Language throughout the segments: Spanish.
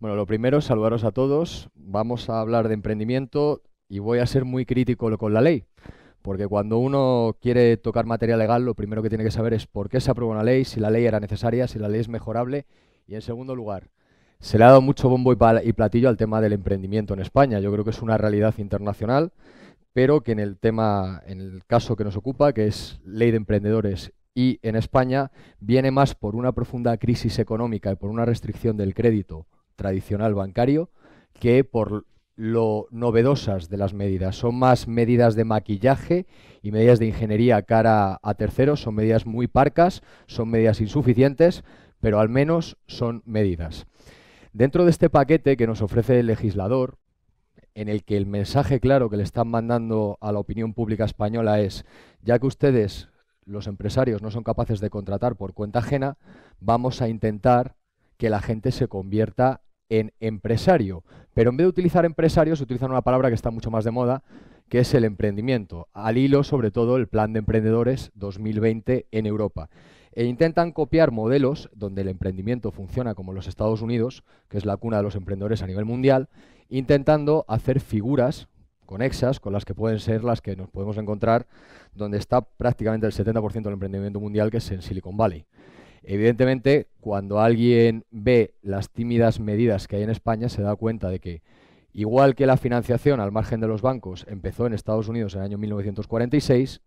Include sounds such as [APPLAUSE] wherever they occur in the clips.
Bueno, lo primero, saludaros a todos. Vamos a hablar de emprendimiento y voy a ser muy crítico con la ley. Porque cuando uno quiere tocar materia legal, lo primero que tiene que saber es por qué se aprobó una ley, si la ley era necesaria, si la ley es mejorable. Y en segundo lugar, se le ha dado mucho bombo y platillo al tema del emprendimiento en España. Yo creo que es una realidad internacional, pero que en el tema, en el caso que nos ocupa, que es ley de emprendedores y en España, viene más por una profunda crisis económica y por una restricción del crédito tradicional bancario que por lo novedosas de las medidas. Son más medidas de maquillaje y medidas de ingeniería cara a terceros, son medidas muy parcas, son medidas insuficientes, pero al menos son medidas. Dentro de este paquete que nos ofrece el legislador, en el que el mensaje claro que le están mandando a la opinión pública española es, ya que ustedes, los empresarios, no son capaces de contratar por cuenta ajena, vamos a intentar que la gente se convierta en empresario. Pero en vez de utilizar empresarios, utilizan una palabra que está mucho más de moda, que es el emprendimiento, al hilo sobre todo el Plan de Emprendedores 2020 en Europa. E intentan copiar modelos donde el emprendimiento funciona como los Estados Unidos, que es la cuna de los emprendedores a nivel mundial, intentando hacer figuras conexas con las que pueden ser las que nos podemos encontrar donde está prácticamente el 70% del emprendimiento mundial, que es en Silicon Valley. Evidentemente, cuando alguien ve las tímidas medidas que hay en España, se da cuenta de que, igual que la financiación al margen de los bancos empezó en Estados Unidos en el año 1946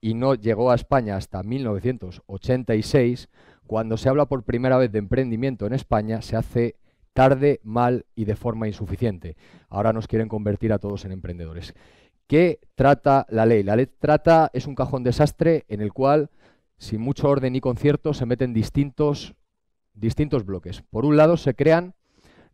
y no llegó a España hasta 1986, cuando se habla por primera vez de emprendimiento en España, se hace tarde, mal y de forma insuficiente. Ahora nos quieren convertir a todos en emprendedores. ¿Qué trata la ley? La ley trata es un cajón desastre en el cual sin mucho orden y concierto, se meten distintos, distintos bloques. Por un lado, se crean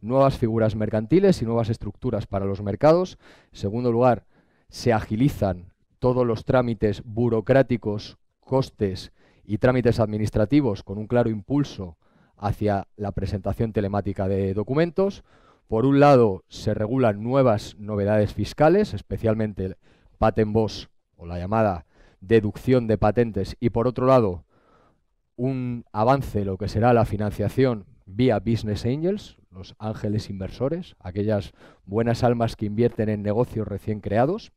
nuevas figuras mercantiles y nuevas estructuras para los mercados. En segundo lugar, se agilizan todos los trámites burocráticos, costes y trámites administrativos con un claro impulso hacia la presentación telemática de documentos. Por un lado, se regulan nuevas novedades fiscales, especialmente el patent boss o la llamada deducción de patentes y por otro lado un avance lo que será la financiación vía business angels, los ángeles inversores, aquellas buenas almas que invierten en negocios recién creados.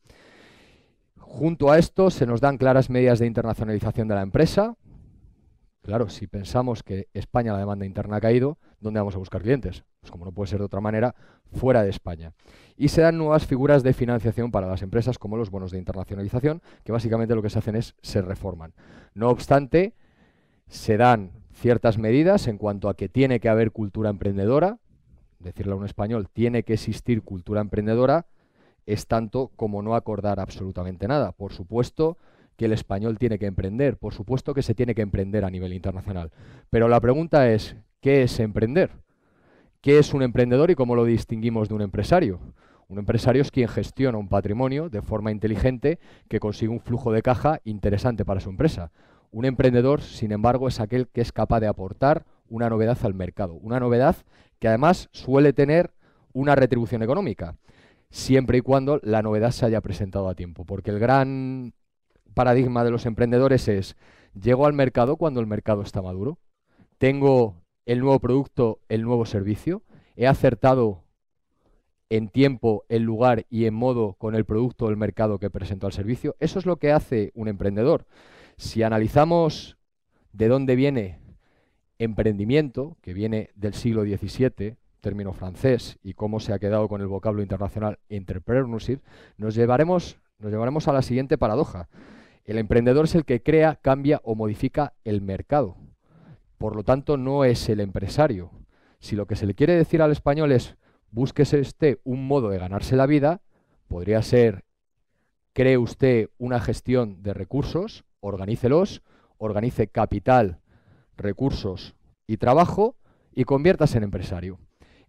Junto a esto se nos dan claras medidas de internacionalización de la empresa. Claro, si pensamos que España la demanda interna ha caído, ¿dónde vamos a buscar clientes? Pues como no puede ser de otra manera, fuera de España y se dan nuevas figuras de financiación para las empresas como los bonos de internacionalización, que básicamente lo que se hacen es se reforman. No obstante, se dan ciertas medidas en cuanto a que tiene que haber cultura emprendedora, decirle a un español, tiene que existir cultura emprendedora, es tanto como no acordar absolutamente nada. Por supuesto que el español tiene que emprender, por supuesto que se tiene que emprender a nivel internacional. Pero la pregunta es, ¿qué es emprender? ¿Qué es un emprendedor y cómo lo distinguimos de un empresario? Un empresario es quien gestiona un patrimonio de forma inteligente que consigue un flujo de caja interesante para su empresa. Un emprendedor, sin embargo, es aquel que es capaz de aportar una novedad al mercado, una novedad que además suele tener una retribución económica, siempre y cuando la novedad se haya presentado a tiempo, porque el gran paradigma de los emprendedores es, llego al mercado cuando el mercado está maduro, tengo el nuevo producto, el nuevo servicio, he acertado en tiempo, en lugar y en modo con el producto o el mercado que presentó al servicio. Eso es lo que hace un emprendedor. Si analizamos de dónde viene emprendimiento, que viene del siglo XVII, término francés, y cómo se ha quedado con el vocablo internacional entrepreneurship, nos llevaremos, nos llevaremos a la siguiente paradoja. El emprendedor es el que crea, cambia o modifica el mercado. Por lo tanto, no es el empresario. Si lo que se le quiere decir al español es búsquese usted un modo de ganarse la vida, podría ser, cree usted una gestión de recursos, organícelos, organice capital, recursos y trabajo y conviértase en empresario.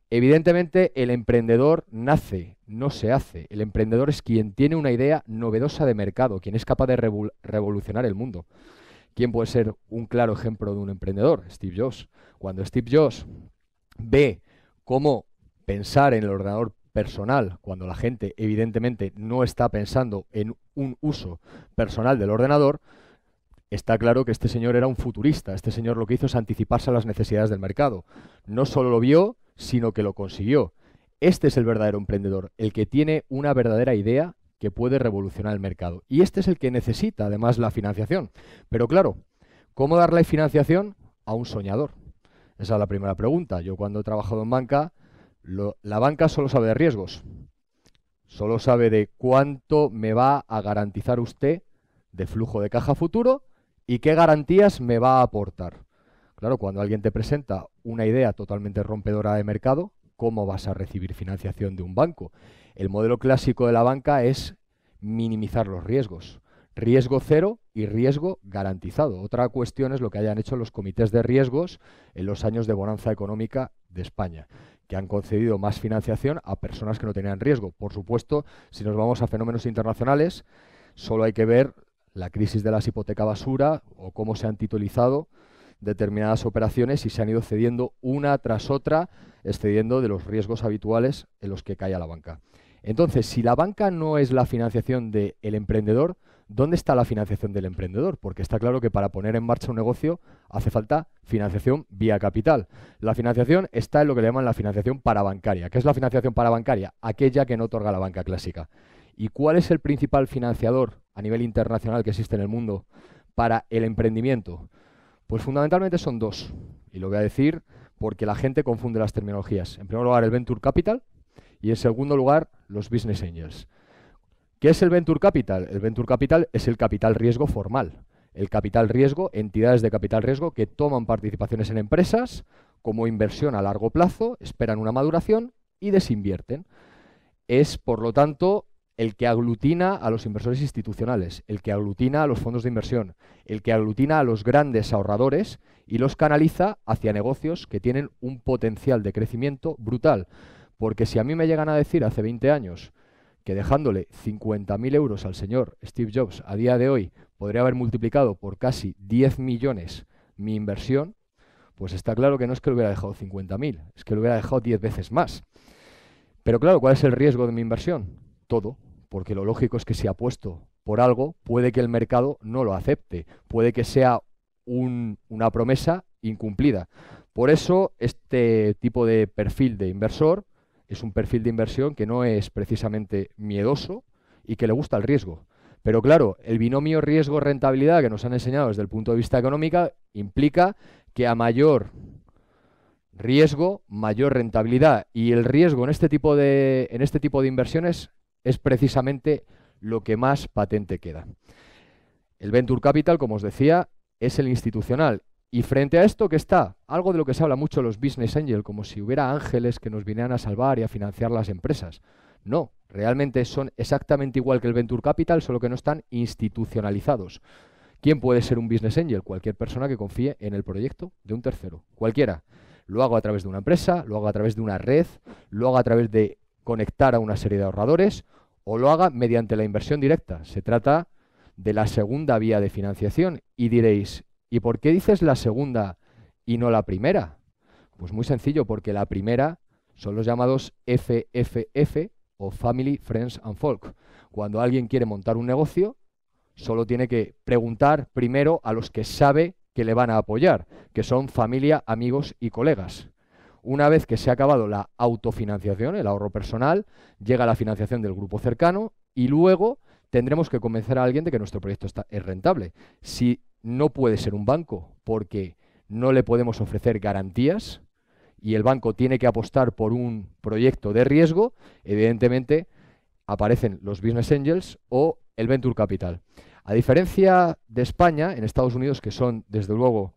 Evidentemente, el emprendedor nace, no se hace. El emprendedor es quien tiene una idea novedosa de mercado, quien es capaz de revolucionar el mundo. ¿Quién puede ser un claro ejemplo de un emprendedor? Steve Jobs. Cuando Steve Jobs ve cómo pensar en el ordenador personal, cuando la gente evidentemente no está pensando en un uso personal del ordenador, está claro que este señor era un futurista. Este señor lo que hizo es anticiparse a las necesidades del mercado. No solo lo vio, sino que lo consiguió. Este es el verdadero emprendedor, el que tiene una verdadera idea que puede revolucionar el mercado. Y este es el que necesita además la financiación. Pero claro, ¿cómo darle financiación a un soñador? Esa es la primera pregunta. Yo cuando he trabajado en banca, la banca solo sabe de riesgos, solo sabe de cuánto me va a garantizar usted de flujo de caja futuro y qué garantías me va a aportar. Claro, cuando alguien te presenta una idea totalmente rompedora de mercado, ¿cómo vas a recibir financiación de un banco? El modelo clásico de la banca es minimizar los riesgos. Riesgo cero y riesgo garantizado. Otra cuestión es lo que hayan hecho los comités de riesgos en los años de bonanza económica de España, que han concedido más financiación a personas que no tenían riesgo. Por supuesto, si nos vamos a fenómenos internacionales, solo hay que ver la crisis de las hipotecas basura o cómo se han titulizado determinadas operaciones y se han ido cediendo una tras otra, excediendo de los riesgos habituales en los que cae la banca. Entonces, si la banca no es la financiación del emprendedor, ¿dónde está la financiación del emprendedor? Porque está claro que para poner en marcha un negocio hace falta financiación vía capital. La financiación está en lo que le llaman la financiación parabancaria. ¿Qué es la financiación parabancaria? Aquella que no otorga la banca clásica. ¿Y cuál es el principal financiador a nivel internacional que existe en el mundo para el emprendimiento? Pues fundamentalmente son dos. Y lo voy a decir porque la gente confunde las terminologías. En primer lugar, el Venture Capital y en segundo lugar, los Business Angels. ¿Qué es el Venture Capital? El Venture Capital es el capital riesgo formal. El capital riesgo, entidades de capital riesgo que toman participaciones en empresas como inversión a largo plazo, esperan una maduración y desinvierten. Es, por lo tanto, el que aglutina a los inversores institucionales, el que aglutina a los fondos de inversión, el que aglutina a los grandes ahorradores y los canaliza hacia negocios que tienen un potencial de crecimiento brutal. Porque si a mí me llegan a decir hace 20 años que dejándole 50.000 euros al señor Steve Jobs a día de hoy podría haber multiplicado por casi 10 millones mi inversión, pues está claro que no es que lo hubiera dejado 50.000, es que lo hubiera dejado 10 veces más. Pero claro, ¿cuál es el riesgo de mi inversión? Todo, porque lo lógico es que si apuesto por algo, puede que el mercado no lo acepte, puede que sea una promesa incumplida. Por eso este tipo de perfil de inversor es un perfil de inversión que no es precisamente miedoso y que le gusta el riesgo. Pero claro, el binomio riesgo-rentabilidad que nos han enseñado desde el punto de vista económico implica que a mayor riesgo, mayor rentabilidad. Y el riesgo en este tipo de, en este tipo de inversiones es precisamente lo que más patente queda. El Venture Capital, como os decía, es el institucional y frente a esto ¿qué está algo de lo que se habla mucho los business angel, como si hubiera ángeles que nos vinieran a salvar y a financiar las empresas. No, realmente son exactamente igual que el venture capital, solo que no están institucionalizados. ¿Quién puede ser un business angel? Cualquier persona que confíe en el proyecto de un tercero, cualquiera. Lo hago a través de una empresa, lo hago a través de una red, lo hago a través de conectar a una serie de ahorradores o lo haga mediante la inversión directa. Se trata de la segunda vía de financiación y diréis, ¿Y por qué dices la segunda y no la primera? Pues muy sencillo, porque la primera son los llamados FFF o Family, Friends and Folk. Cuando alguien quiere montar un negocio, solo tiene que preguntar primero a los que sabe que le van a apoyar, que son familia, amigos y colegas. Una vez que se ha acabado la autofinanciación, el ahorro personal, llega la financiación del grupo cercano y luego tendremos que convencer a alguien de que nuestro proyecto está, es rentable. Si no puede ser un banco, porque no le podemos ofrecer garantías y el banco tiene que apostar por un proyecto de riesgo, evidentemente aparecen los business angels o el venture capital. A diferencia de España, en Estados Unidos, que son, desde luego,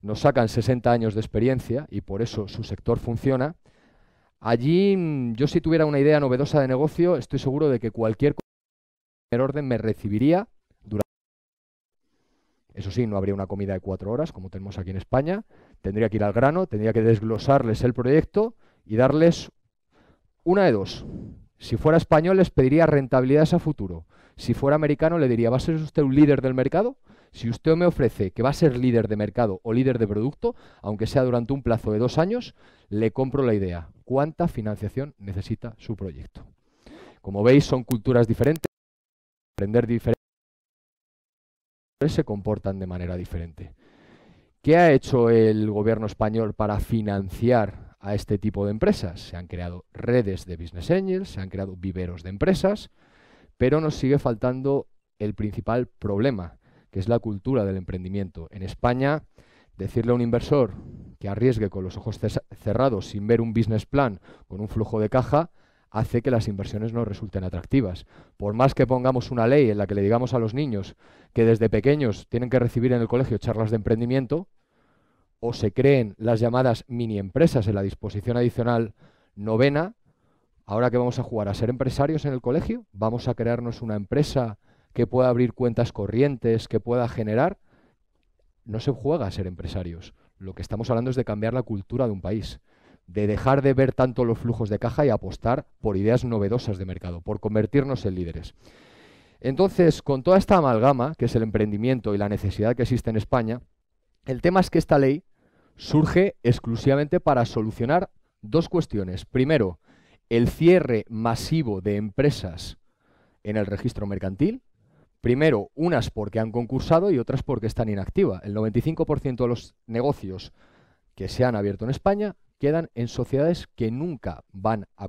nos sacan 60 años de experiencia y por eso su sector funciona, allí mm, yo si tuviera una idea novedosa de negocio, estoy seguro de que cualquier orden me recibiría eso sí, no habría una comida de cuatro horas, como tenemos aquí en España. Tendría que ir al grano, tendría que desglosarles el proyecto y darles una de dos. Si fuera español, les pediría rentabilidades a futuro. Si fuera americano, le diría, ¿va a ser usted un líder del mercado? Si usted me ofrece que va a ser líder de mercado o líder de producto, aunque sea durante un plazo de dos años, le compro la idea. ¿Cuánta financiación necesita su proyecto? Como veis, son culturas diferentes, aprender diferentes se comportan de manera diferente. ¿Qué ha hecho el gobierno español para financiar a este tipo de empresas? Se han creado redes de business angels, se han creado viveros de empresas, pero nos sigue faltando el principal problema, que es la cultura del emprendimiento. En España, decirle a un inversor que arriesgue con los ojos cerrados sin ver un business plan, con un flujo de caja, hace que las inversiones no resulten atractivas. Por más que pongamos una ley en la que le digamos a los niños que desde pequeños tienen que recibir en el colegio charlas de emprendimiento, o se creen las llamadas mini empresas en la disposición adicional novena, ahora que vamos a jugar a ser empresarios en el colegio, vamos a crearnos una empresa que pueda abrir cuentas corrientes, que pueda generar, no se juega a ser empresarios. Lo que estamos hablando es de cambiar la cultura de un país de dejar de ver tanto los flujos de caja y apostar por ideas novedosas de mercado, por convertirnos en líderes. Entonces, con toda esta amalgama, que es el emprendimiento y la necesidad que existe en España, el tema es que esta ley surge exclusivamente para solucionar dos cuestiones. Primero, el cierre masivo de empresas en el registro mercantil. Primero, unas porque han concursado y otras porque están inactivas. El 95% de los negocios que se han abierto en España quedan en sociedades que nunca van a,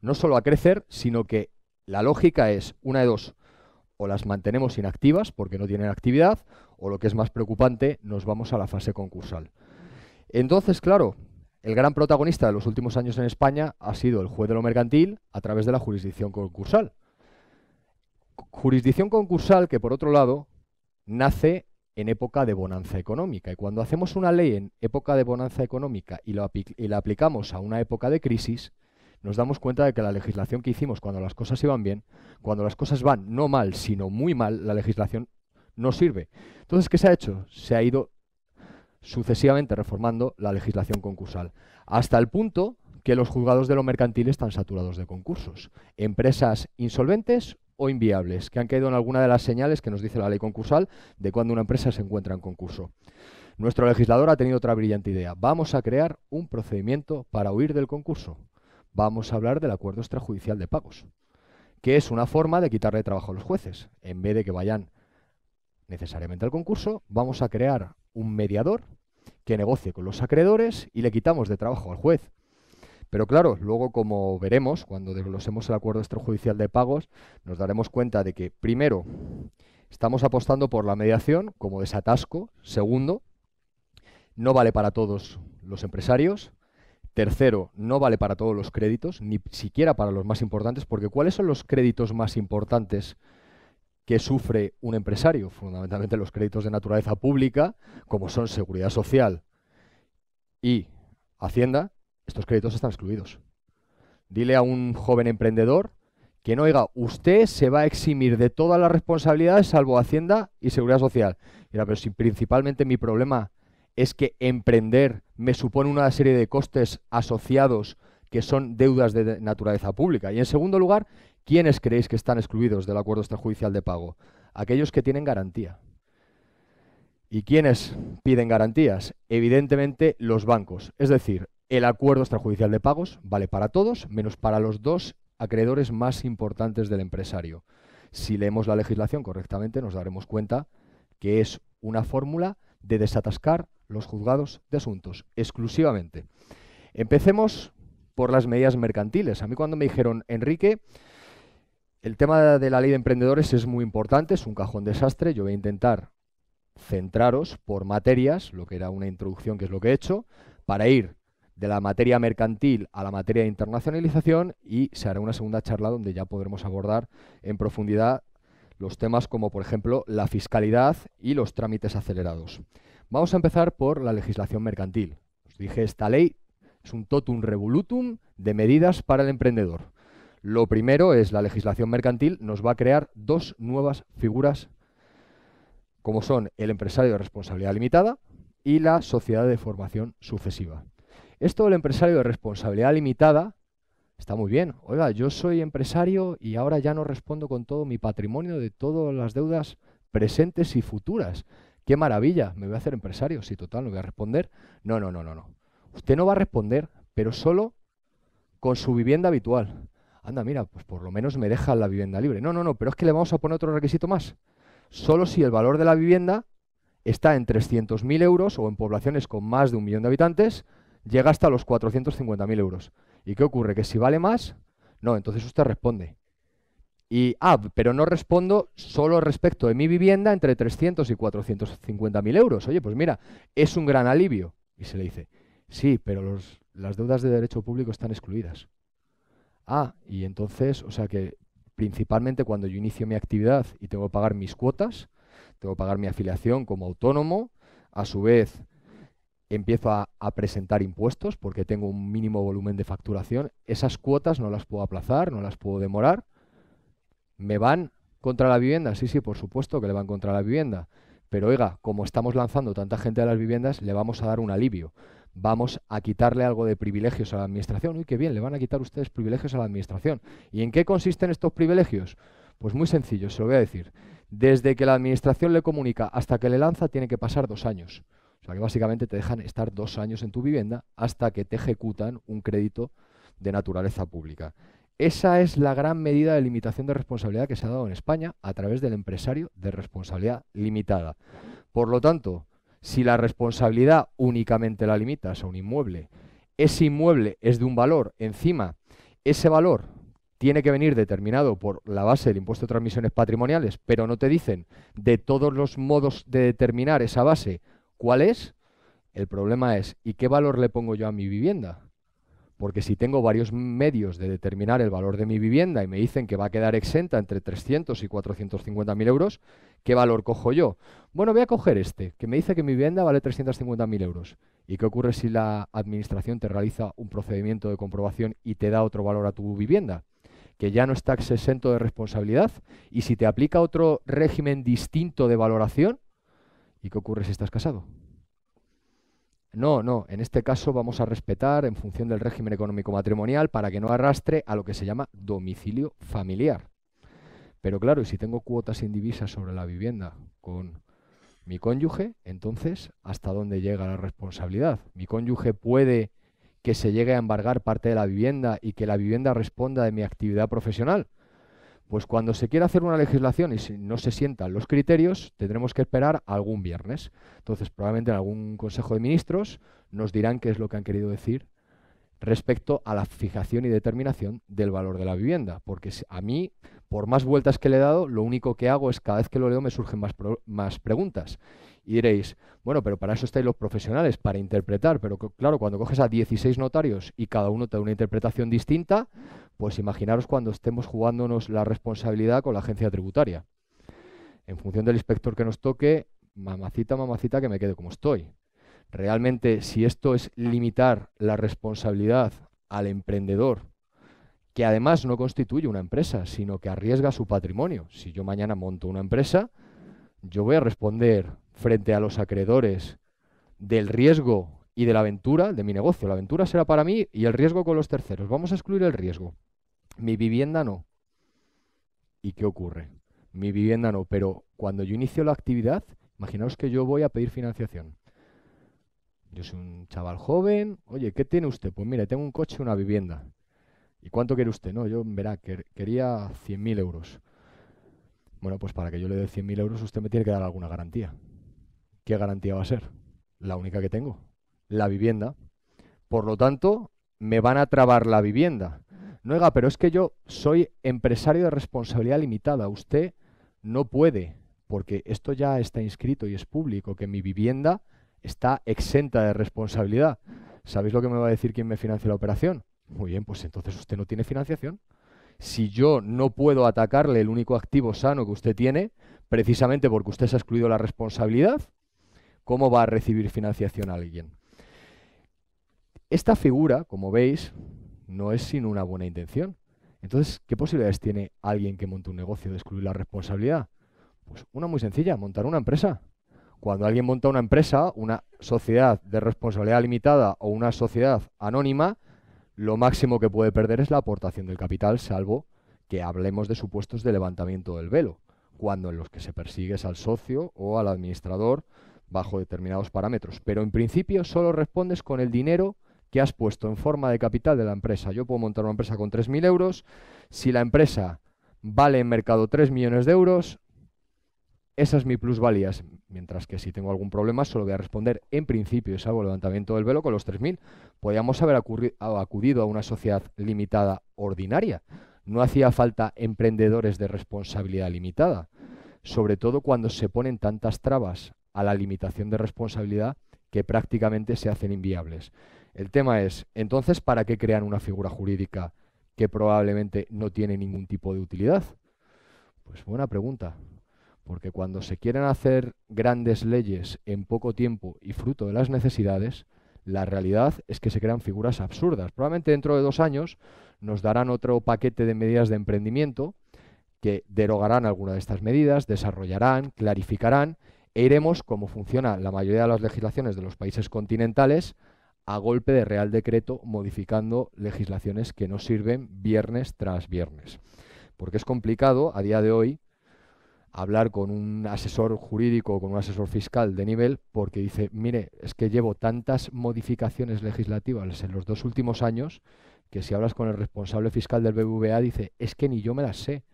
no solo a crecer, sino que la lógica es una de dos, o las mantenemos inactivas porque no tienen actividad, o lo que es más preocupante, nos vamos a la fase concursal. Entonces, claro, el gran protagonista de los últimos años en España ha sido el juez de lo mercantil a través de la jurisdicción concursal. Jurisdicción concursal que, por otro lado, nace en época de bonanza económica. Y cuando hacemos una ley en época de bonanza económica y, la aplicamos a una época de crisis, nos damos cuenta de que la legislación que hicimos cuando las cosas iban bien, cuando las cosas van no mal, sino muy mal, la legislación no sirve. Entonces, ¿qué se ha hecho? Se ha ido sucesivamente reformando la legislación concursal, hasta el punto que los juzgados de lo mercantil están saturados de concursos. Empresas insolventes o inviables, que han caído en alguna de las señales que nos dice la ley concursal de cuando una empresa se encuentra en concurso. Nuestro legislador ha tenido otra brillante idea. Vamos a crear un procedimiento para huir del concurso. Vamos a hablar del acuerdo extrajudicial de pagos, que es una forma de quitarle trabajo a los jueces. En vez de que vayan necesariamente al concurso, vamos a crear un mediador que negocie con los acreedores y le quitamos de trabajo al juez. Pero claro, luego como veremos, cuando desglosemos el acuerdo extrajudicial de pagos, nos daremos cuenta de que, primero, estamos apostando por la mediación como desatasco. Segundo, no vale para todos los empresarios. Tercero, no vale para todos los créditos, ni siquiera para los más importantes, porque ¿cuáles son los créditos más importantes que sufre un empresario? Fundamentalmente los créditos de naturaleza pública, como son seguridad social y Hacienda, estos créditos están excluidos. Dile a un joven emprendedor que no, oiga, usted se va a eximir de todas las responsabilidades salvo Hacienda y Seguridad Social. Mira, pero si principalmente mi problema es que emprender me supone una serie de costes asociados que son deudas de naturaleza pública. Y en segundo lugar, ¿quiénes creéis que están excluidos del acuerdo extrajudicial de pago? Aquellos que tienen garantía. ¿Y quiénes piden garantías? Evidentemente los bancos. Es decir, el acuerdo extrajudicial de pagos vale para todos, menos para los dos acreedores más importantes del empresario. Si leemos la legislación correctamente, nos daremos cuenta que es una fórmula de desatascar los juzgados de asuntos, exclusivamente. Empecemos por las medidas mercantiles. A mí cuando me dijeron, Enrique, el tema de la ley de emprendedores es muy importante, es un cajón desastre, yo voy a intentar centraros por materias, lo que era una introducción, que es lo que he hecho, para ir de la materia mercantil a la materia de internacionalización y se hará una segunda charla donde ya podremos abordar en profundidad los temas como por ejemplo la fiscalidad y los trámites acelerados. Vamos a empezar por la legislación mercantil. Os dije, esta ley es un totum revolutum de medidas para el emprendedor. Lo primero es la legislación mercantil, nos va a crear dos nuevas figuras como son el empresario de responsabilidad limitada y la sociedad de formación sucesiva. Esto del empresario de responsabilidad limitada está muy bien. Oiga, yo soy empresario y ahora ya no respondo con todo mi patrimonio de todas las deudas presentes y futuras. ¡Qué maravilla! Me voy a hacer empresario. Si sí, total, no voy a responder. No, no, no, no, no. Usted no va a responder, pero solo con su vivienda habitual. Anda, mira, pues por lo menos me deja la vivienda libre. No, no, no, pero es que le vamos a poner otro requisito más. Solo si el valor de la vivienda está en 300.000 euros o en poblaciones con más de un millón de habitantes, llega hasta los 450.000 euros. ¿Y qué ocurre? Que si vale más, no, entonces usted responde. Y, ah, pero no respondo solo respecto de mi vivienda entre 300 y 450.000 euros. Oye, pues mira, es un gran alivio. Y se le dice, sí, pero las deudas de derecho público están excluidas. Ah, y entonces, o sea que principalmente cuando yo inicio mi actividad y tengo que pagar mis cuotas, tengo que pagar mi afiliación como autónomo, a su vez empiezo a, presentar impuestos porque tengo un mínimo volumen de facturación, esas cuotas no las puedo aplazar, no las puedo demorar. ¿Me van contra la vivienda? Sí, sí, por supuesto que le van contra la vivienda. Pero oiga, como estamos lanzando tanta gente a las viviendas, le vamos a dar un alivio. Vamos a quitarle algo de privilegios a la administración. Uy, qué bien, le van a quitar ustedes privilegios a la administración. ¿Y en qué consisten estos privilegios? Pues muy sencillo, se lo voy a decir. Desde que la administración le comunica hasta que le lanza tiene que pasar dos años sea que básicamente te dejan estar dos años en tu vivienda hasta que te ejecutan un crédito de naturaleza pública. Esa es la gran medida de limitación de responsabilidad que se ha dado en España a través del empresario de responsabilidad limitada. Por lo tanto, si la responsabilidad únicamente la limitas a un inmueble, ese inmueble es de un valor, encima ese valor tiene que venir determinado por la base del impuesto de transmisiones patrimoniales, pero no te dicen de todos los modos de determinar esa base ¿Cuál es? El problema es, ¿y qué valor le pongo yo a mi vivienda? Porque si tengo varios medios de determinar el valor de mi vivienda y me dicen que va a quedar exenta entre 300 y 450.000 euros, ¿qué valor cojo yo? Bueno, voy a coger este, que me dice que mi vivienda vale 350.000 euros. ¿Y qué ocurre si la administración te realiza un procedimiento de comprobación y te da otro valor a tu vivienda? Que ya no está exento de responsabilidad y si te aplica otro régimen distinto de valoración, ¿Y qué ocurre si estás casado? No, no, en este caso vamos a respetar en función del régimen económico matrimonial para que no arrastre a lo que se llama domicilio familiar. Pero claro, si tengo cuotas indivisas sobre la vivienda con mi cónyuge, entonces, ¿hasta dónde llega la responsabilidad? ¿Mi cónyuge puede que se llegue a embargar parte de la vivienda y que la vivienda responda de mi actividad profesional? Pues cuando se quiera hacer una legislación y si no se sientan los criterios, tendremos que esperar algún viernes. Entonces, probablemente en algún Consejo de Ministros nos dirán qué es lo que han querido decir respecto a la fijación y determinación del valor de la vivienda. Porque a mí, por más vueltas que le he dado, lo único que hago es cada vez que lo leo me surgen más, más preguntas. Y diréis, bueno, pero para eso estáis los profesionales, para interpretar. Pero claro, cuando coges a 16 notarios y cada uno te da una interpretación distinta, pues imaginaros cuando estemos jugándonos la responsabilidad con la agencia tributaria. En función del inspector que nos toque, mamacita, mamacita, que me quede como estoy. Realmente, si esto es limitar la responsabilidad al emprendedor, que además no constituye una empresa, sino que arriesga su patrimonio. Si yo mañana monto una empresa, yo voy a responder frente a los acreedores del riesgo y de la aventura de mi negocio. La aventura será para mí y el riesgo con los terceros. Vamos a excluir el riesgo. Mi vivienda no. ¿Y qué ocurre? Mi vivienda no, pero cuando yo inicio la actividad, imaginaos que yo voy a pedir financiación. Yo soy un chaval joven, oye, ¿qué tiene usted? Pues mire, tengo un coche y una vivienda. ¿Y cuánto quiere usted? No, yo, verá, quería 100.000 euros. Bueno, pues para que yo le dé 100.000 euros usted me tiene que dar alguna garantía. ¿qué garantía va a ser? La única que tengo, la vivienda. Por lo tanto, me van a trabar la vivienda. No, oiga, pero es que yo soy empresario de responsabilidad limitada. Usted no puede, porque esto ya está inscrito y es público, que mi vivienda está exenta de responsabilidad. ¿Sabéis lo que me va a decir quién me financia la operación? Muy bien, pues entonces usted no tiene financiación. Si yo no puedo atacarle el único activo sano que usted tiene, precisamente porque usted se ha excluido la responsabilidad, cómo va a recibir financiación alguien. Esta figura, como veis, no es sin una buena intención. Entonces, ¿qué posibilidades tiene alguien que monte un negocio de excluir la responsabilidad? Pues una muy sencilla, montar una empresa. Cuando alguien monta una empresa, una sociedad de responsabilidad limitada o una sociedad anónima, lo máximo que puede perder es la aportación del capital, salvo que hablemos de supuestos de levantamiento del velo, cuando en los que se persigue es al socio o al administrador bajo determinados parámetros. Pero en principio solo respondes con el dinero que has puesto en forma de capital de la empresa. Yo puedo montar una empresa con 3.000 euros. Si la empresa vale en mercado 3 millones de euros, esa es mi plusvalía. Mientras que si tengo algún problema, solo voy a responder en principio, salvo el levantamiento del velo, con los 3.000. Podríamos haber acudido a una sociedad limitada ordinaria. No hacía falta emprendedores de responsabilidad limitada, sobre todo cuando se ponen tantas trabas a la limitación de responsabilidad que prácticamente se hacen inviables. El tema es, entonces, ¿para qué crean una figura jurídica que probablemente no tiene ningún tipo de utilidad? Pues buena pregunta, porque cuando se quieren hacer grandes leyes en poco tiempo y fruto de las necesidades, la realidad es que se crean figuras absurdas. Probablemente dentro de dos años nos darán otro paquete de medidas de emprendimiento que derogarán alguna de estas medidas, desarrollarán, clarificarán e iremos, como funciona la mayoría de las legislaciones de los países continentales, a golpe de Real Decreto modificando legislaciones que no sirven viernes tras viernes. Porque es complicado a día de hoy hablar con un asesor jurídico o con un asesor fiscal de nivel porque dice, mire, es que llevo tantas modificaciones legislativas en los dos últimos años que si hablas con el responsable fiscal del BBVA dice, es que ni yo me las sé.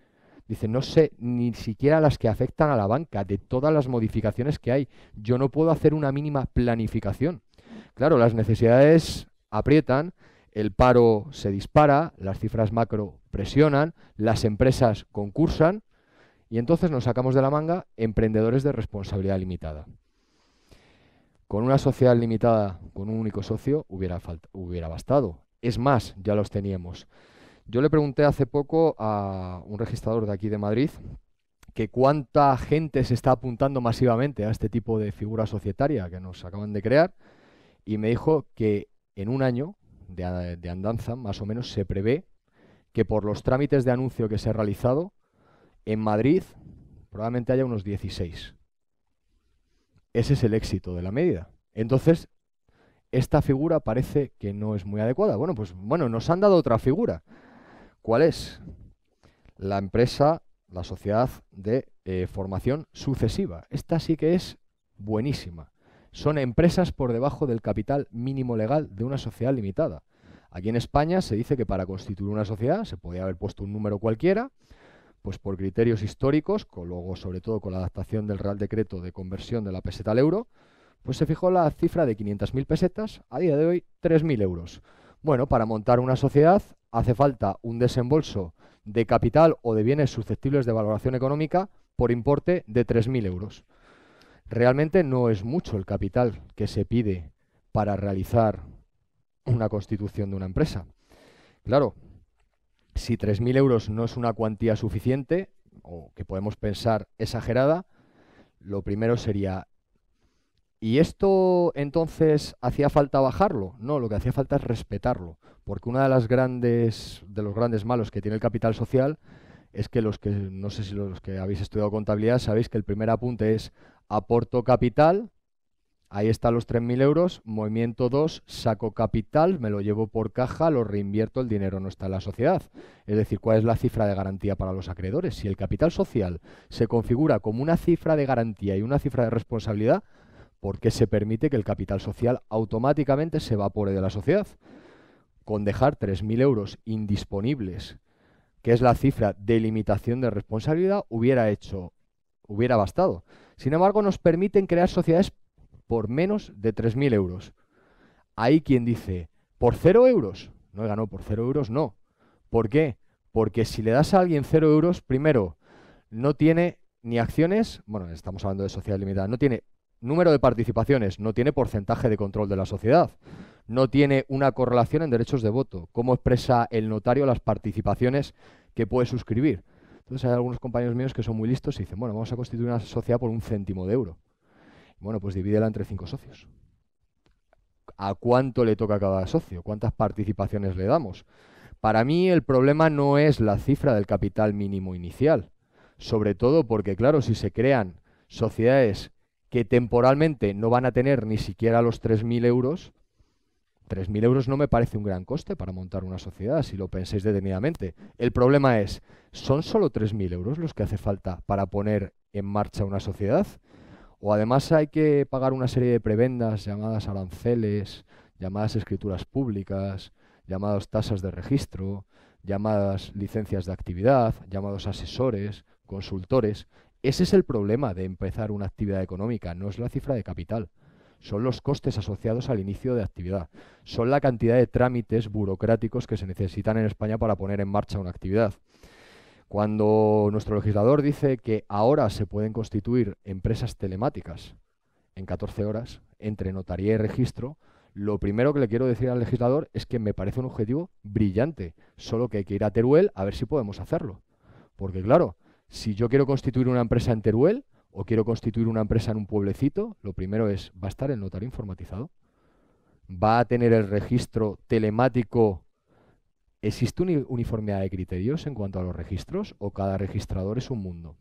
Dice, no sé ni siquiera las que afectan a la banca, de todas las modificaciones que hay. Yo no puedo hacer una mínima planificación. Claro, las necesidades aprietan, el paro se dispara, las cifras macro presionan, las empresas concursan y entonces nos sacamos de la manga emprendedores de responsabilidad limitada. Con una sociedad limitada, con un único socio, hubiera, hubiera bastado. Es más, ya los teníamos. Yo le pregunté hace poco a un registrador de aquí de Madrid que cuánta gente se está apuntando masivamente a este tipo de figura societaria que nos acaban de crear y me dijo que en un año de, andanza más o menos se prevé que por los trámites de anuncio que se ha realizado en Madrid probablemente haya unos 16. Ese es el éxito de la medida. Entonces, esta figura parece que no es muy adecuada. Bueno, pues bueno, nos han dado otra figura ¿Cuál es? La empresa, la sociedad de eh, formación sucesiva. Esta sí que es buenísima. Son empresas por debajo del capital mínimo legal de una sociedad limitada. Aquí en España se dice que para constituir una sociedad se podía haber puesto un número cualquiera, pues por criterios históricos, con, luego sobre todo con la adaptación del Real Decreto de conversión de la peseta al euro, pues se fijó la cifra de 500.000 pesetas, a día de hoy 3.000 euros. Bueno, para montar una sociedad hace falta un desembolso de capital o de bienes susceptibles de valoración económica por importe de 3.000 euros. Realmente no es mucho el capital que se pide para realizar una constitución de una empresa. Claro, si 3.000 euros no es una cuantía suficiente o que podemos pensar exagerada, lo primero sería ¿Y esto entonces hacía falta bajarlo? No, lo que hacía falta es respetarlo, porque uno de las grandes de los grandes malos que tiene el capital social es que los que no sé si los que habéis estudiado contabilidad sabéis que el primer apunte es aporto capital, ahí están los 3.000 euros, movimiento 2, saco capital, me lo llevo por caja, lo reinvierto, el dinero no está en la sociedad. Es decir, ¿cuál es la cifra de garantía para los acreedores? Si el capital social se configura como una cifra de garantía y una cifra de responsabilidad, qué se permite que el capital social automáticamente se evapore de la sociedad. Con dejar 3.000 euros indisponibles, que es la cifra de limitación de responsabilidad, hubiera hecho, hubiera bastado. Sin embargo, nos permiten crear sociedades por menos de 3.000 euros. Hay quien dice, por cero euros. No, ganó por cero euros no. ¿Por qué? Porque si le das a alguien cero euros, primero, no tiene ni acciones, bueno, estamos hablando de sociedad limitada, no tiene número de participaciones, no tiene porcentaje de control de la sociedad, no tiene una correlación en derechos de voto, cómo expresa el notario las participaciones que puede suscribir. Entonces hay algunos compañeros míos que son muy listos y dicen, bueno, vamos a constituir una sociedad por un céntimo de euro. bueno, pues divídela entre cinco socios. ¿A cuánto le toca cada socio? ¿Cuántas participaciones le damos? Para mí el problema no es la cifra del capital mínimo inicial, sobre todo porque, claro, si se crean sociedades que temporalmente no van a tener ni siquiera los 3.000 euros, 3.000 euros no me parece un gran coste para montar una sociedad, si lo pensáis detenidamente. El problema es, ¿son solo 3.000 euros los que hace falta para poner en marcha una sociedad? ¿O además hay que pagar una serie de prebendas llamadas aranceles, llamadas escrituras públicas, llamadas tasas de registro, llamadas licencias de actividad, llamados asesores, consultores? Ese es el problema de empezar una actividad económica, no es la cifra de capital son los costes asociados al inicio de actividad, son la cantidad de trámites burocráticos que se necesitan en España para poner en marcha una actividad. Cuando nuestro legislador dice que ahora se pueden constituir empresas telemáticas en 14 horas entre notaría y registro, lo primero que le quiero decir al legislador es que me parece un objetivo brillante, solo que hay que ir a Teruel a ver si podemos hacerlo. Porque claro, si yo quiero constituir una empresa en Teruel o quiero constituir una empresa en un pueblecito, lo primero es, ¿va a estar el notario informatizado? ¿Va a tener el registro telemático? ¿Existe una uniformidad de criterios en cuanto a los registros o cada registrador es un mundo?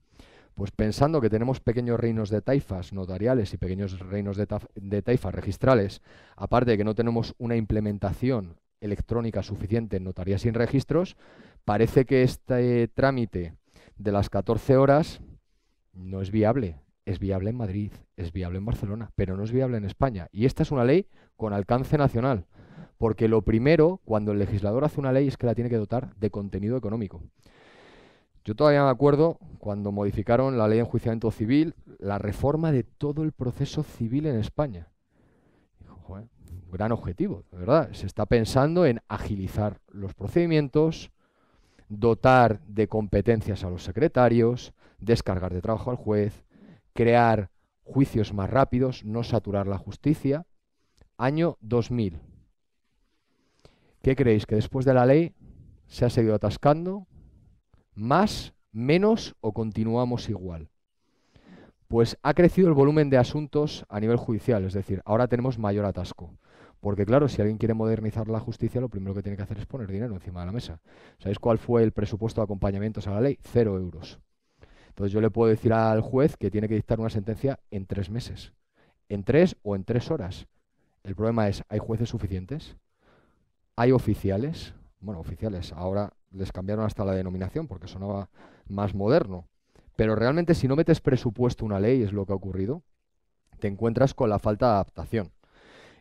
Pues pensando que tenemos pequeños reinos de taifas notariales y pequeños reinos de, taifas registrales, aparte de que no tenemos una implementación electrónica suficiente en notaría sin registros, parece que este trámite de las 14 horas no es viable. Es viable en Madrid, es viable en Barcelona, pero no es viable en España. Y esta es una ley con alcance nacional, porque lo primero cuando el legislador hace una ley es que la tiene que dotar de contenido económico. Yo todavía me acuerdo cuando modificaron la ley de enjuiciamiento civil, la reforma de todo el proceso civil en España. gran objetivo, de verdad. Se está pensando en agilizar los procedimientos, dotar de competencias a los secretarios, descargar de trabajo al juez, crear juicios más rápidos, no saturar la justicia. Año 2000. ¿Qué creéis? ¿Que después de la ley se ha seguido atascando? ¿Más, menos o continuamos igual? Pues ha crecido el volumen de asuntos a nivel judicial, es decir, ahora tenemos mayor atasco. Porque claro, si alguien quiere modernizar la justicia, lo primero que tiene que hacer es poner dinero encima de la mesa. ¿Sabéis cuál fue el presupuesto de acompañamientos a la ley? Cero euros. Entonces yo le puedo decir al juez que tiene que dictar una sentencia en tres meses, en tres o en tres horas. El problema es, ¿hay jueces suficientes? ¿Hay oficiales? Bueno, oficiales, ahora les cambiaron hasta la denominación porque sonaba más moderno. Pero realmente si no metes presupuesto una ley, es lo que ha ocurrido, te encuentras con la falta de adaptación.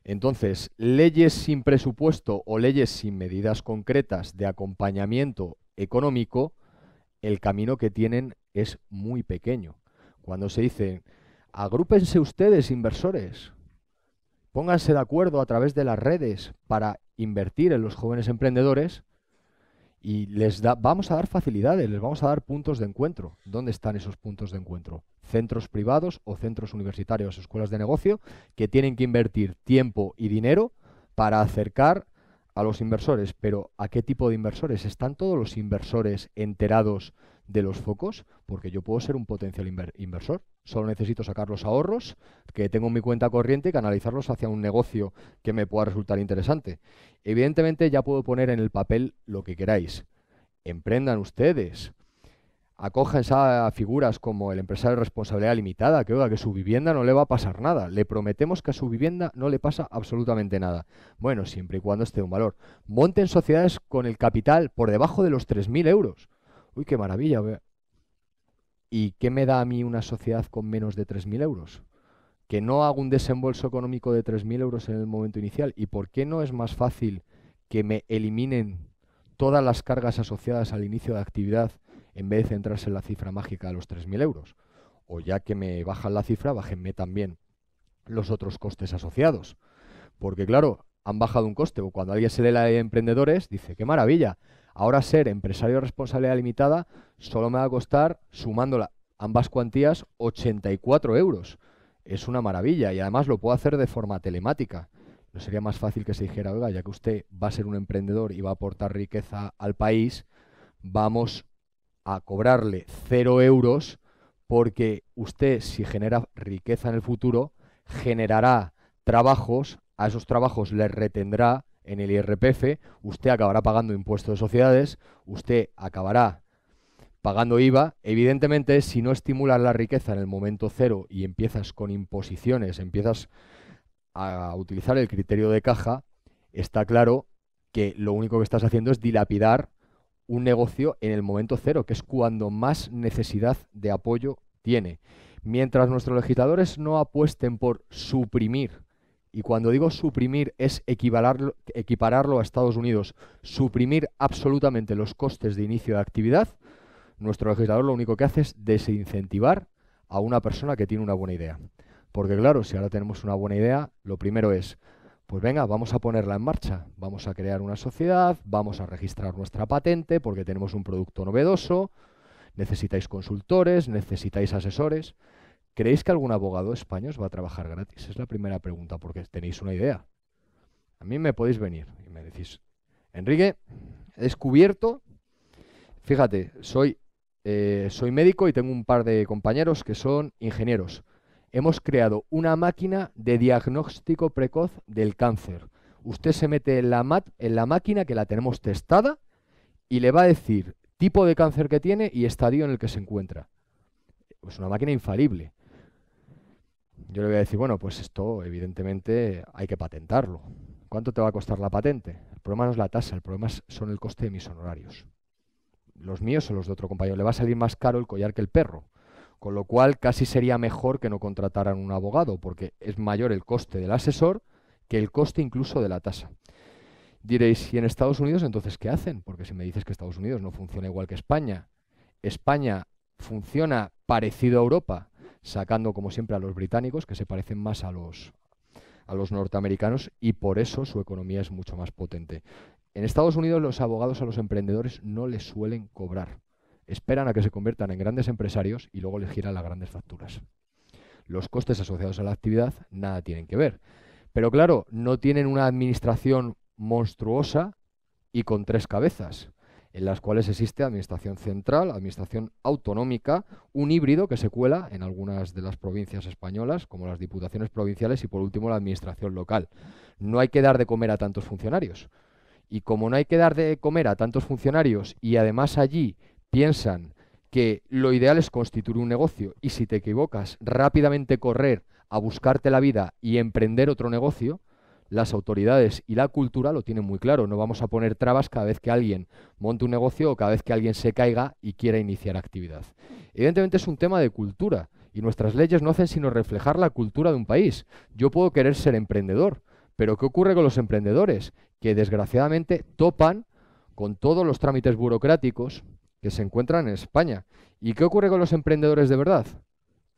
Entonces, leyes sin presupuesto o leyes sin medidas concretas de acompañamiento económico, el camino que tienen es muy pequeño. Cuando se dice, agrúpense ustedes, inversores, pónganse de acuerdo a través de las redes para invertir en los jóvenes emprendedores, y les da, vamos a dar facilidades, les vamos a dar puntos de encuentro. ¿Dónde están esos puntos de encuentro? Centros privados o centros universitarios, escuelas de negocio, que tienen que invertir tiempo y dinero para acercar a los inversores. Pero ¿a qué tipo de inversores? ¿Están todos los inversores enterados de los focos, porque yo puedo ser un potencial inversor. Solo necesito sacar los ahorros que tengo en mi cuenta corriente y canalizarlos hacia un negocio que me pueda resultar interesante. Evidentemente ya puedo poner en el papel lo que queráis. Emprendan ustedes. Acojan a figuras como el empresario de responsabilidad limitada, que oiga que su vivienda no le va a pasar nada. Le prometemos que a su vivienda no le pasa absolutamente nada. Bueno, siempre y cuando esté un valor. Monten sociedades con el capital por debajo de los 3.000 euros uy, qué maravilla. ¿Y qué me da a mí una sociedad con menos de 3.000 euros? Que no hago un desembolso económico de 3.000 euros en el momento inicial. ¿Y por qué no es más fácil que me eliminen todas las cargas asociadas al inicio de actividad en vez de centrarse en la cifra mágica de los 3.000 euros? O ya que me bajan la cifra, bájenme también los otros costes asociados. Porque claro, han bajado un coste. Cuando alguien se lee la de emprendedores, dice, qué maravilla, Ahora ser empresario de responsabilidad limitada solo me va a costar, sumándola ambas cuantías, 84 euros. Es una maravilla y además lo puedo hacer de forma telemática. ¿No sería más fácil que se dijera, oiga, ya que usted va a ser un emprendedor y va a aportar riqueza al país, vamos a cobrarle cero euros porque usted, si genera riqueza en el futuro, generará trabajos, a esos trabajos le retendrá en el IRPF, usted acabará pagando impuestos de sociedades, usted acabará pagando IVA. Evidentemente, si no estimulas la riqueza en el momento cero y empiezas con imposiciones, empiezas a utilizar el criterio de caja, está claro que lo único que estás haciendo es dilapidar un negocio en el momento cero, que es cuando más necesidad de apoyo tiene. Mientras nuestros legisladores no apuesten por suprimir y cuando digo suprimir es equipararlo, a Estados Unidos, suprimir absolutamente los costes de inicio de actividad, nuestro legislador lo único que hace es desincentivar a una persona que tiene una buena idea. Porque claro, si ahora tenemos una buena idea, lo primero es, pues venga, vamos a ponerla en marcha, vamos a crear una sociedad, vamos a registrar nuestra patente porque tenemos un producto novedoso, necesitáis consultores, necesitáis asesores. ¿Creéis que algún abogado español va a trabajar gratis? Es la primera pregunta, porque tenéis una idea. A mí me podéis venir y me decís, Enrique, he descubierto, fíjate, soy, eh, soy médico y tengo un par de compañeros que son ingenieros. Hemos creado una máquina de diagnóstico precoz del cáncer. Usted se mete en la, mat en la máquina que la tenemos testada y le va a decir tipo de cáncer que tiene y estadio en el que se encuentra. Es una máquina infalible yo le voy a decir, bueno, pues esto evidentemente hay que patentarlo. ¿Cuánto te va a costar la patente? El problema no es la tasa, el problema son el coste de mis honorarios. Los míos o los de otro compañero. Le va a salir más caro el collar que el perro. Con lo cual casi sería mejor que no contrataran un abogado, porque es mayor el coste del asesor que el coste incluso de la tasa. Diréis, ¿y en Estados Unidos entonces qué hacen? Porque si me dices que Estados Unidos no funciona igual que España, España funciona parecido a Europa, sacando como siempre a los británicos, que se parecen más a los, norteamericanos y por eso su economía es mucho más potente. En Estados Unidos los abogados a los emprendedores no les suelen cobrar. Esperan a que se conviertan en grandes empresarios y luego les giran las grandes facturas. Los costes asociados a la actividad nada tienen que ver. Pero claro, no tienen una administración monstruosa y con tres cabezas en las cuales existe administración central, administración autonómica, un híbrido que se cuela en algunas de las provincias españolas, como las diputaciones provinciales y por último la administración local. No hay que dar de comer a tantos funcionarios. Y como no hay que dar de comer a tantos funcionarios y además allí piensan que lo ideal es constituir un negocio y si te equivocas rápidamente correr a buscarte la vida y emprender otro negocio, las autoridades y la cultura lo tienen muy claro. No vamos a poner trabas cada vez que alguien monte un negocio o cada vez que alguien se caiga y quiera iniciar actividad. Evidentemente es un tema de cultura y nuestras leyes no hacen sino reflejar la cultura de un país. Yo puedo querer ser emprendedor, pero ¿qué ocurre con los emprendedores? Que desgraciadamente topan con todos los trámites burocráticos que se encuentran en España. ¿Y qué ocurre con los emprendedores de verdad?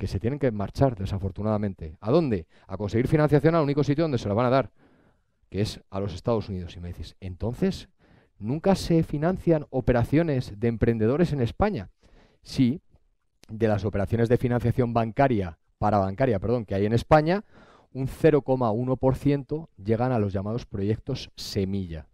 que se tienen que marchar, desafortunadamente. ¿A dónde? A conseguir financiación al único sitio donde se la van a dar, que es a los Estados Unidos. Y me dices, entonces, ¿nunca se financian operaciones de emprendedores en España? Sí, de las operaciones de financiación bancaria, para bancaria, perdón, que hay en España, un 0,1% llegan a los llamados proyectos semilla.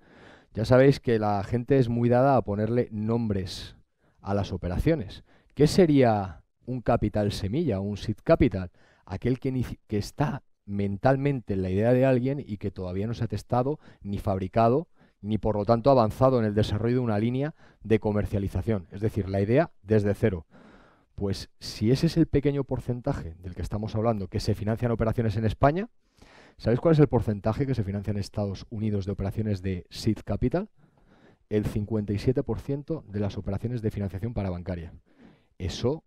Ya sabéis que la gente es muy dada a ponerle nombres a las operaciones. ¿Qué sería un capital semilla, un seed capital, aquel que, está mentalmente en la idea de alguien y que todavía no se ha testado ni fabricado ni por lo tanto avanzado en el desarrollo de una línea de comercialización, es decir, la idea desde cero. Pues si ese es el pequeño porcentaje del que estamos hablando que se financian operaciones en España, ¿sabéis cuál es el porcentaje que se financia en Estados Unidos de operaciones de seed capital? El 57% de las operaciones de financiación para bancaria. Eso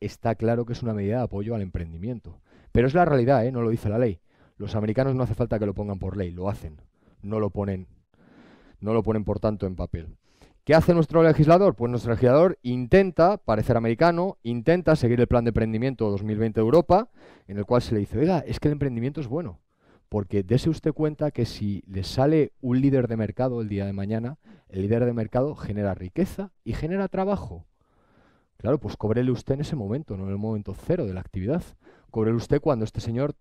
está claro que es una medida de apoyo al emprendimiento. Pero es la realidad, ¿eh? no lo dice la ley. Los americanos no hace falta que lo pongan por ley, lo hacen, no lo ponen, no lo ponen por tanto en papel. ¿Qué hace nuestro legislador? Pues nuestro legislador intenta parecer americano, intenta seguir el plan de emprendimiento 2020 de Europa, en el cual se le dice, oiga, es que el emprendimiento es bueno, porque dese usted cuenta que si le sale un líder de mercado el día de mañana, el líder de mercado genera riqueza y genera trabajo. Claro, pues cóbrele usted en ese momento, no en el momento cero de la actividad. Cóbrele usted cuando este señor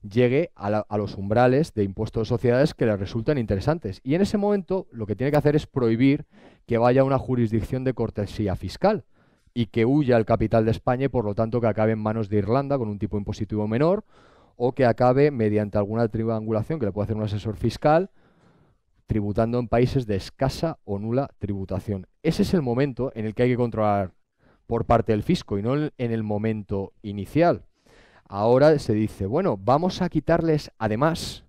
llegue a, los umbrales de impuestos de sociedades que le resultan interesantes. Y en ese momento lo que tiene que hacer es prohibir que vaya a una jurisdicción de cortesía fiscal y que huya el capital de España y por lo tanto que acabe en manos de Irlanda con un tipo impositivo menor o que acabe mediante alguna triangulación que le pueda hacer un asesor fiscal tributando en países de escasa o nula tributación. Ese es el momento en el que hay que controlar por parte del fisco y no en el momento inicial. Ahora se dice, bueno, vamos a quitarles además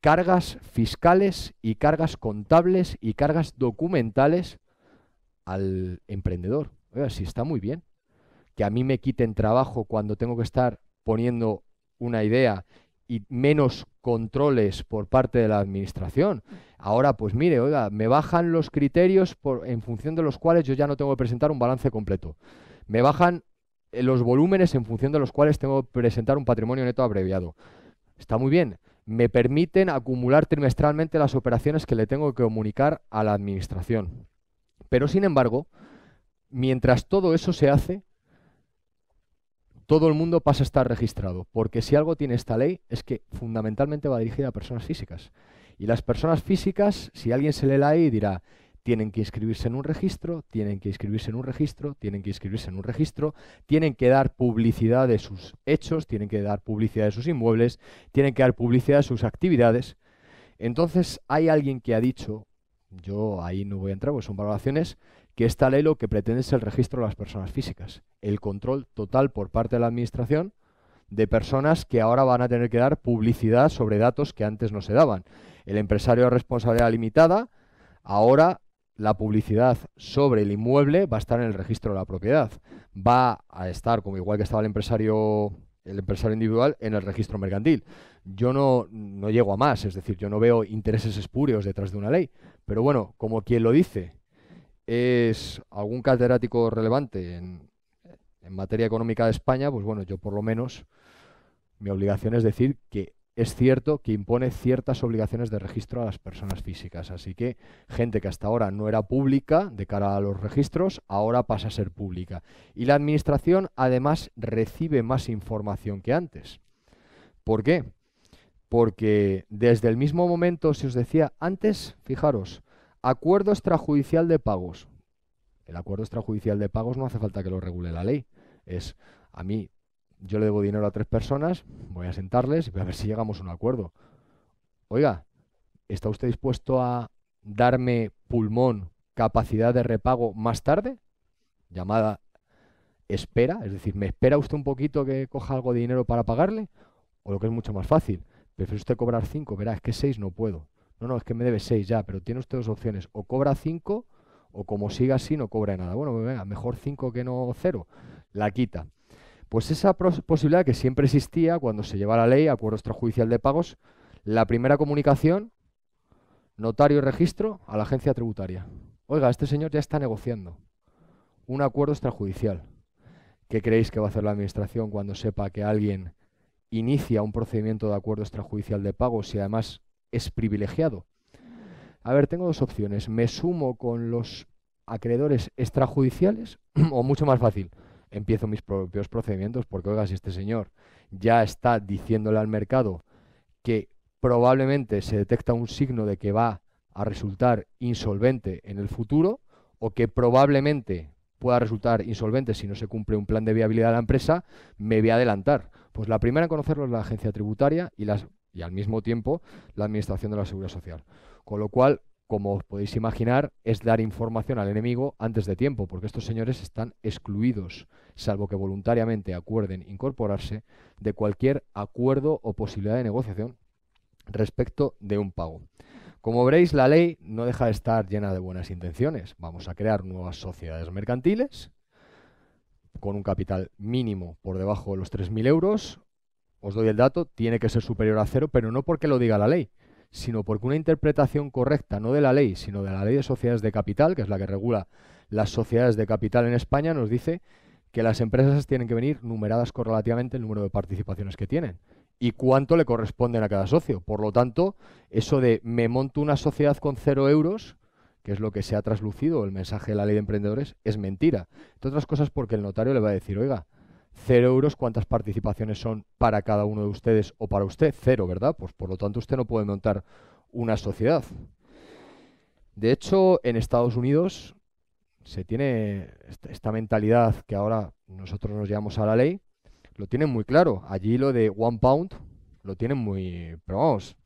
cargas fiscales y cargas contables y cargas documentales al emprendedor. Oiga, si está muy bien. Que a mí me quiten trabajo cuando tengo que estar poniendo una idea y menos controles por parte de la administración. Ahora, pues mire, oiga, me bajan los criterios por, en función de los cuales yo ya no tengo que presentar un balance completo. Me bajan eh, los volúmenes en función de los cuales tengo que presentar un patrimonio neto abreviado. Está muy bien. Me permiten acumular trimestralmente las operaciones que le tengo que comunicar a la administración. Pero sin embargo, mientras todo eso se hace, todo el mundo pasa a estar registrado, porque si algo tiene esta ley es que fundamentalmente va dirigida a personas físicas. Y las personas físicas, si alguien se lee la ley, dirá, tienen que inscribirse en un registro, tienen que inscribirse en un registro, tienen que inscribirse en un registro, tienen que dar publicidad de sus hechos, tienen que dar publicidad de sus inmuebles, tienen que dar publicidad de sus actividades. Entonces hay alguien que ha dicho, yo ahí no voy a entrar, pues son valoraciones, que esta ley lo que pretende es el registro de las personas físicas, el control total por parte de la Administración de personas que ahora van a tener que dar publicidad sobre datos que antes no se daban. El empresario de responsabilidad limitada, ahora la publicidad sobre el inmueble va a estar en el registro de la propiedad. Va a estar, como igual que estaba el empresario el empresario individual en el registro mercantil. Yo no, no llego a más, es decir, yo no veo intereses espurios detrás de una ley. Pero bueno, como quien lo dice, es algún catedrático relevante en, materia económica de España, pues bueno, yo por lo menos mi obligación es decir que es cierto que impone ciertas obligaciones de registro a las personas físicas. Así que gente que hasta ahora no era pública de cara a los registros, ahora pasa a ser pública. Y la Administración además recibe más información que antes. ¿Por qué? Porque desde el mismo momento, si os decía antes, fijaros, Acuerdo extrajudicial de pagos. El acuerdo extrajudicial de pagos no hace falta que lo regule la ley. Es a mí, yo le debo dinero a tres personas, voy a sentarles y voy a ver si llegamos a un acuerdo. Oiga, ¿está usted dispuesto a darme pulmón, capacidad de repago más tarde? Llamada espera, es decir, ¿me espera usted un poquito que coja algo de dinero para pagarle? O lo que es mucho más fácil, prefiere usted cobrar cinco, verá, es que seis no puedo. No, no, es que me debe 6 ya, pero tiene usted dos opciones. O cobra 5 o como siga así no cobra nada. Bueno, pues venga, mejor 5 que no 0. La quita. Pues esa posibilidad que siempre existía cuando se lleva la ley, acuerdo extrajudicial de pagos, la primera comunicación, notario y registro a la agencia tributaria. Oiga, este señor ya está negociando un acuerdo extrajudicial. ¿Qué creéis que va a hacer la Administración cuando sepa que alguien inicia un procedimiento de acuerdo extrajudicial de pagos y además es privilegiado. A ver, tengo dos opciones. Me sumo con los acreedores extrajudiciales [CLEARS THROAT] o mucho más fácil. Empiezo mis propios procedimientos porque, oiga, si este señor ya está diciéndole al mercado que probablemente se detecta un signo de que va a resultar insolvente en el futuro o que probablemente pueda resultar insolvente si no se cumple un plan de viabilidad de la empresa, me voy a adelantar. Pues la primera en conocerlo es la agencia tributaria y las y al mismo tiempo la Administración de la Seguridad Social. Con lo cual, como os podéis imaginar, es dar información al enemigo antes de tiempo, porque estos señores están excluidos, salvo que voluntariamente acuerden incorporarse, de cualquier acuerdo o posibilidad de negociación respecto de un pago. Como veréis, la ley no deja de estar llena de buenas intenciones. Vamos a crear nuevas sociedades mercantiles con un capital mínimo por debajo de los 3.000 euros, os doy el dato, tiene que ser superior a cero, pero no porque lo diga la ley, sino porque una interpretación correcta, no de la ley, sino de la ley de sociedades de capital, que es la que regula las sociedades de capital en España, nos dice que las empresas tienen que venir numeradas correlativamente el número de participaciones que tienen y cuánto le corresponden a cada socio. Por lo tanto, eso de me monto una sociedad con cero euros, que es lo que se ha traslucido el mensaje de la ley de emprendedores, es mentira. Entre otras cosas porque el notario le va a decir, oiga, Cero euros, ¿cuántas participaciones son para cada uno de ustedes o para usted? Cero, ¿verdad? Pues por lo tanto usted no puede montar una sociedad. De hecho, en Estados Unidos se tiene esta mentalidad que ahora nosotros nos llevamos a la ley, lo tienen muy claro. Allí lo de one pound lo tienen muy... Pero vamos,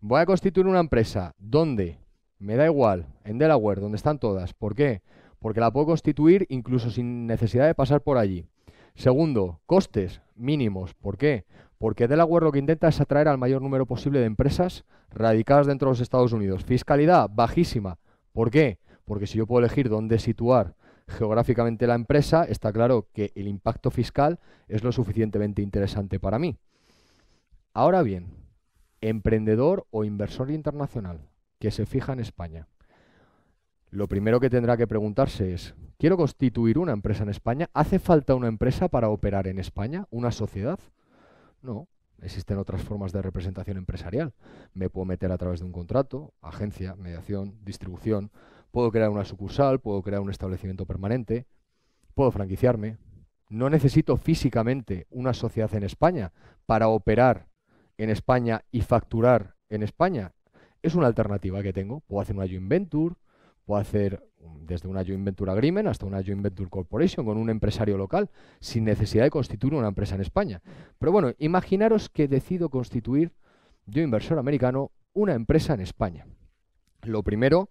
voy a constituir una empresa. ¿Dónde? Me da igual, en Delaware, donde están todas. ¿Por qué? Porque la puedo constituir incluso sin necesidad de pasar por allí. Segundo, costes mínimos. ¿Por qué? Porque Delaware lo que intenta es atraer al mayor número posible de empresas radicadas dentro de los Estados Unidos. Fiscalidad bajísima. ¿Por qué? Porque si yo puedo elegir dónde situar geográficamente la empresa, está claro que el impacto fiscal es lo suficientemente interesante para mí. Ahora bien, emprendedor o inversor internacional que se fija en España lo primero que tendrá que preguntarse es, ¿quiero constituir una empresa en España? ¿Hace falta una empresa para operar en España? ¿Una sociedad? No, existen otras formas de representación empresarial. Me puedo meter a través de un contrato, agencia, mediación, distribución, puedo crear una sucursal, puedo crear un establecimiento permanente, puedo franquiciarme. No necesito físicamente una sociedad en España para operar en España y facturar en España. Es una alternativa que tengo. Puedo hacer una joint venture, Puedo hacer desde una joint venture agreement hasta una joint venture corporation con un empresario local, sin necesidad de constituir una empresa en España. Pero bueno, imaginaros que decido constituir, yo inversor americano, una empresa en España. Lo primero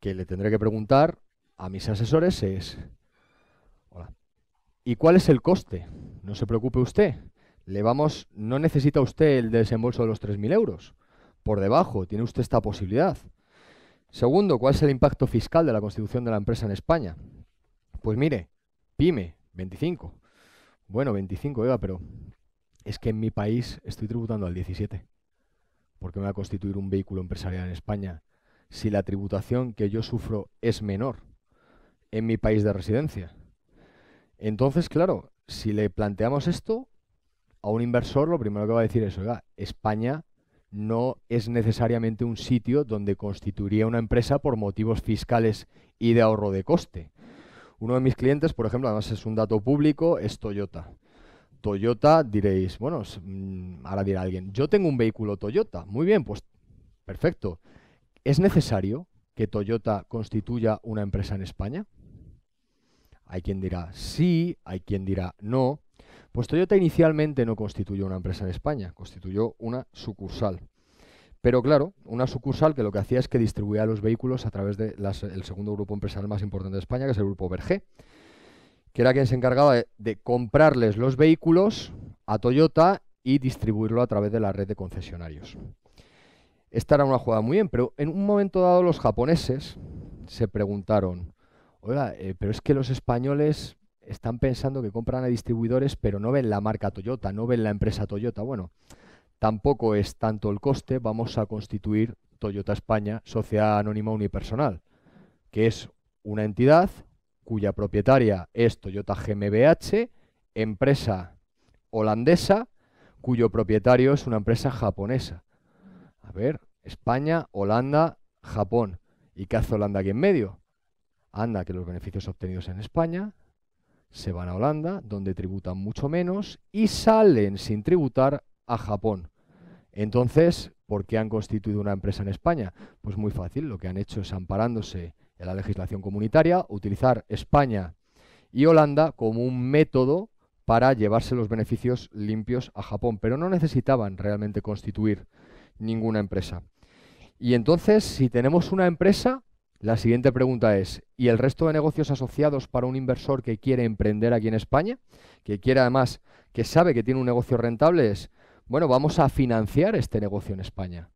que le tendré que preguntar a mis asesores es, hola, ¿y cuál es el coste? No se preocupe usted, le vamos, no necesita usted el desembolso de los 3.000 euros. Por debajo tiene usted esta posibilidad. Segundo, ¿cuál es el impacto fiscal de la constitución de la empresa en España? Pues mire, PYME, 25. Bueno, 25, oiga, pero es que en mi país estoy tributando al 17. ¿Por qué me va a constituir un vehículo empresarial en España si la tributación que yo sufro es menor en mi país de residencia? Entonces, claro, si le planteamos esto a un inversor, lo primero que va a decir es, oiga, España no es necesariamente un sitio donde constituiría una empresa por motivos fiscales y de ahorro de coste. Uno de mis clientes, por ejemplo, además es un dato público, es Toyota. Toyota, diréis, bueno, mm, ahora dirá alguien, yo tengo un vehículo Toyota. Muy bien, pues perfecto. ¿Es necesario que Toyota constituya una empresa en España? Hay quien dirá sí, hay quien dirá no. Pues Toyota inicialmente no constituyó una empresa en España, constituyó una sucursal. Pero claro, una sucursal que lo que hacía es que distribuía los vehículos a través del segundo grupo empresarial más importante de España, que es el grupo Verge, que era quien se encargaba de, comprarles los vehículos a Toyota y distribuirlo a través de la red de concesionarios. Esta era una jugada muy bien, pero en un momento dado los japoneses se preguntaron, oiga, eh, pero es que los españoles están pensando que compran a distribuidores, pero no ven la marca Toyota, no ven la empresa Toyota. Bueno, tampoco es tanto el coste, vamos a constituir Toyota España, sociedad anónima unipersonal, que es una entidad cuya propietaria es Toyota GmbH, empresa holandesa, cuyo propietario es una empresa japonesa. A ver, España, Holanda, Japón. ¿Y qué hace Holanda aquí en medio? Anda, que los beneficios obtenidos en España se van a Holanda, donde tributan mucho menos, y salen sin tributar a Japón. Entonces, ¿por qué han constituido una empresa en España? Pues muy fácil, lo que han hecho es amparándose en la legislación comunitaria, utilizar España y Holanda como un método para llevarse los beneficios limpios a Japón, pero no necesitaban realmente constituir ninguna empresa. Y entonces, si tenemos una empresa, la siguiente pregunta es, ¿y el resto de negocios asociados para un inversor que quiere emprender aquí en España? Que quiere además, que sabe que tiene un negocio rentable, es, bueno, vamos a financiar este negocio en España.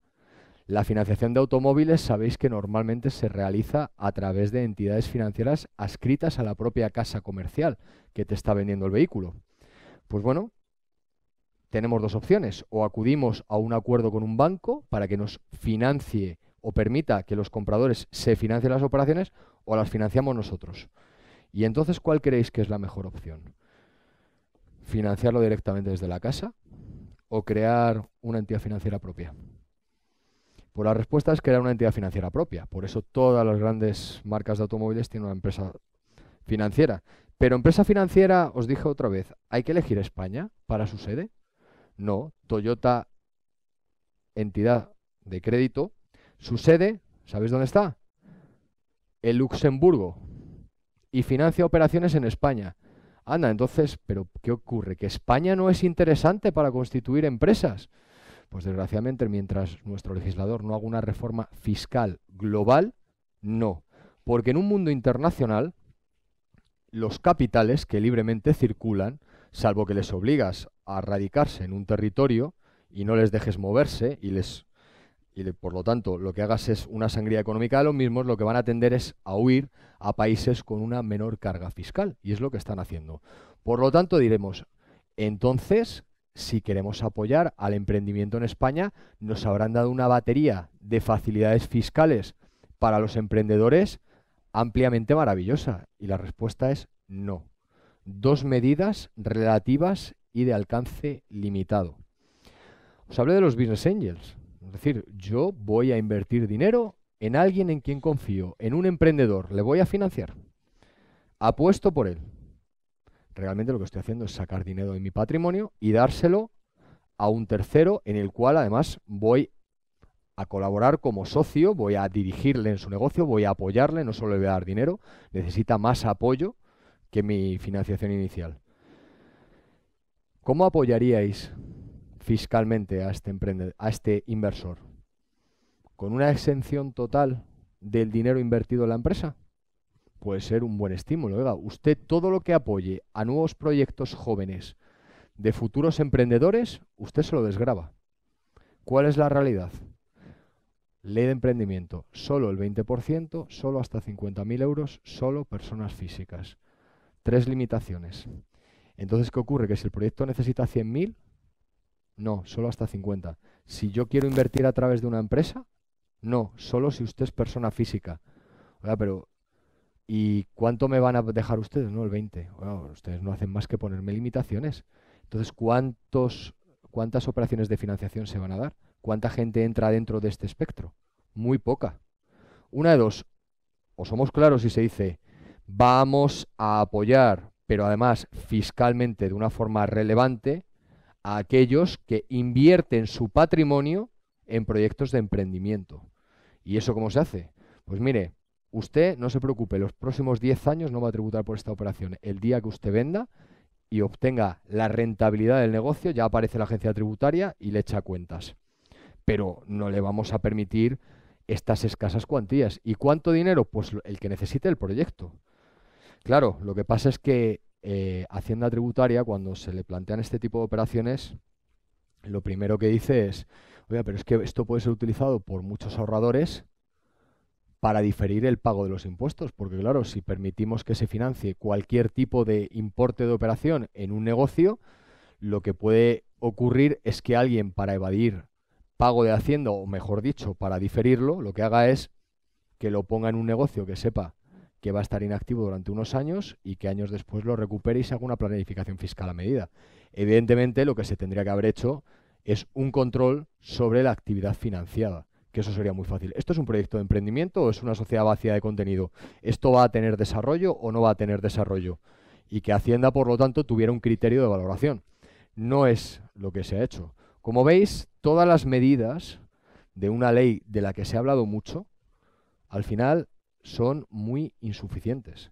La financiación de automóviles sabéis que normalmente se realiza a través de entidades financieras adscritas a la propia casa comercial que te está vendiendo el vehículo. Pues bueno, tenemos dos opciones. O acudimos a un acuerdo con un banco para que nos financie o permita que los compradores se financien las operaciones o las financiamos nosotros. Y entonces, ¿cuál creéis que es la mejor opción? ¿Financiarlo directamente desde la casa o crear una entidad financiera propia? Pues la respuesta es crear una entidad financiera propia. Por eso todas las grandes marcas de automóviles tienen una empresa financiera. Pero empresa financiera, os dije otra vez, ¿hay que elegir España para su sede? No, Toyota, entidad de crédito, su sede, ¿sabéis dónde está? En Luxemburgo. Y financia operaciones en España. Anda, entonces, ¿pero qué ocurre? ¿Que España no es interesante para constituir empresas? Pues desgraciadamente, mientras nuestro legislador no haga una reforma fiscal global, no. Porque en un mundo internacional, los capitales que libremente circulan, salvo que les obligas a radicarse en un territorio y no les dejes moverse y les y por lo tanto lo que hagas es una sangría económica de los mismos, lo que van a tender es a huir a países con una menor carga fiscal. Y es lo que están haciendo. Por lo tanto, diremos, entonces, si queremos apoyar al emprendimiento en España, nos habrán dado una batería de facilidades fiscales para los emprendedores ampliamente maravillosa. Y la respuesta es no. Dos medidas relativas y de alcance limitado. Os hablé de los business angels. Es decir, yo voy a invertir dinero en alguien en quien confío, en un emprendedor, le voy a financiar. Apuesto por él. Realmente lo que estoy haciendo es sacar dinero de mi patrimonio y dárselo a un tercero en el cual además voy a colaborar como socio, voy a dirigirle en su negocio, voy a apoyarle, no solo le voy a dar dinero, necesita más apoyo que mi financiación inicial. ¿Cómo apoyaríais fiscalmente a este, a este inversor? ¿Con una exención total del dinero invertido en la empresa? Puede ser un buen estímulo. Oiga, usted todo lo que apoye a nuevos proyectos jóvenes de futuros emprendedores, usted se lo desgraba. ¿Cuál es la realidad? Ley de emprendimiento, solo el 20%, solo hasta 50.000 euros, solo personas físicas. Tres limitaciones. Entonces, ¿qué ocurre? Que si el proyecto necesita 100.000, no, solo hasta 50. Si yo quiero invertir a través de una empresa, no, solo si usted es persona física. pero ¿y cuánto me van a dejar ustedes? No, el 20. ustedes no hacen más que ponerme limitaciones. Entonces, ¿cuántos, ¿cuántas operaciones de financiación se van a dar? ¿Cuánta gente entra dentro de este espectro? Muy poca. Una de dos, o somos claros y se dice, vamos a apoyar, pero además fiscalmente de una forma relevante, a aquellos que invierten su patrimonio en proyectos de emprendimiento. ¿Y eso cómo se hace? Pues mire, usted no se preocupe, los próximos 10 años no va a tributar por esta operación. El día que usted venda y obtenga la rentabilidad del negocio, ya aparece la agencia tributaria y le echa cuentas. Pero no le vamos a permitir estas escasas cuantías. ¿Y cuánto dinero? Pues el que necesite el proyecto. Claro, lo que pasa es que eh, Hacienda Tributaria, cuando se le plantean este tipo de operaciones, lo primero que dice es, oiga, pero es que esto puede ser utilizado por muchos ahorradores para diferir el pago de los impuestos, porque claro, si permitimos que se financie cualquier tipo de importe de operación en un negocio, lo que puede ocurrir es que alguien para evadir pago de Hacienda, o mejor dicho, para diferirlo, lo que haga es que lo ponga en un negocio que sepa que va a estar inactivo durante unos años y que años después lo recupere y se haga una planificación fiscal a medida. Evidentemente, lo que se tendría que haber hecho es un control sobre la actividad financiada, que eso sería muy fácil. ¿Esto es un proyecto de emprendimiento o es una sociedad vacía de contenido? ¿Esto va a tener desarrollo o no va a tener desarrollo? Y que Hacienda, por lo tanto, tuviera un criterio de valoración. No es lo que se ha hecho. Como veis, todas las medidas de una ley de la que se ha hablado mucho, al final son muy insuficientes.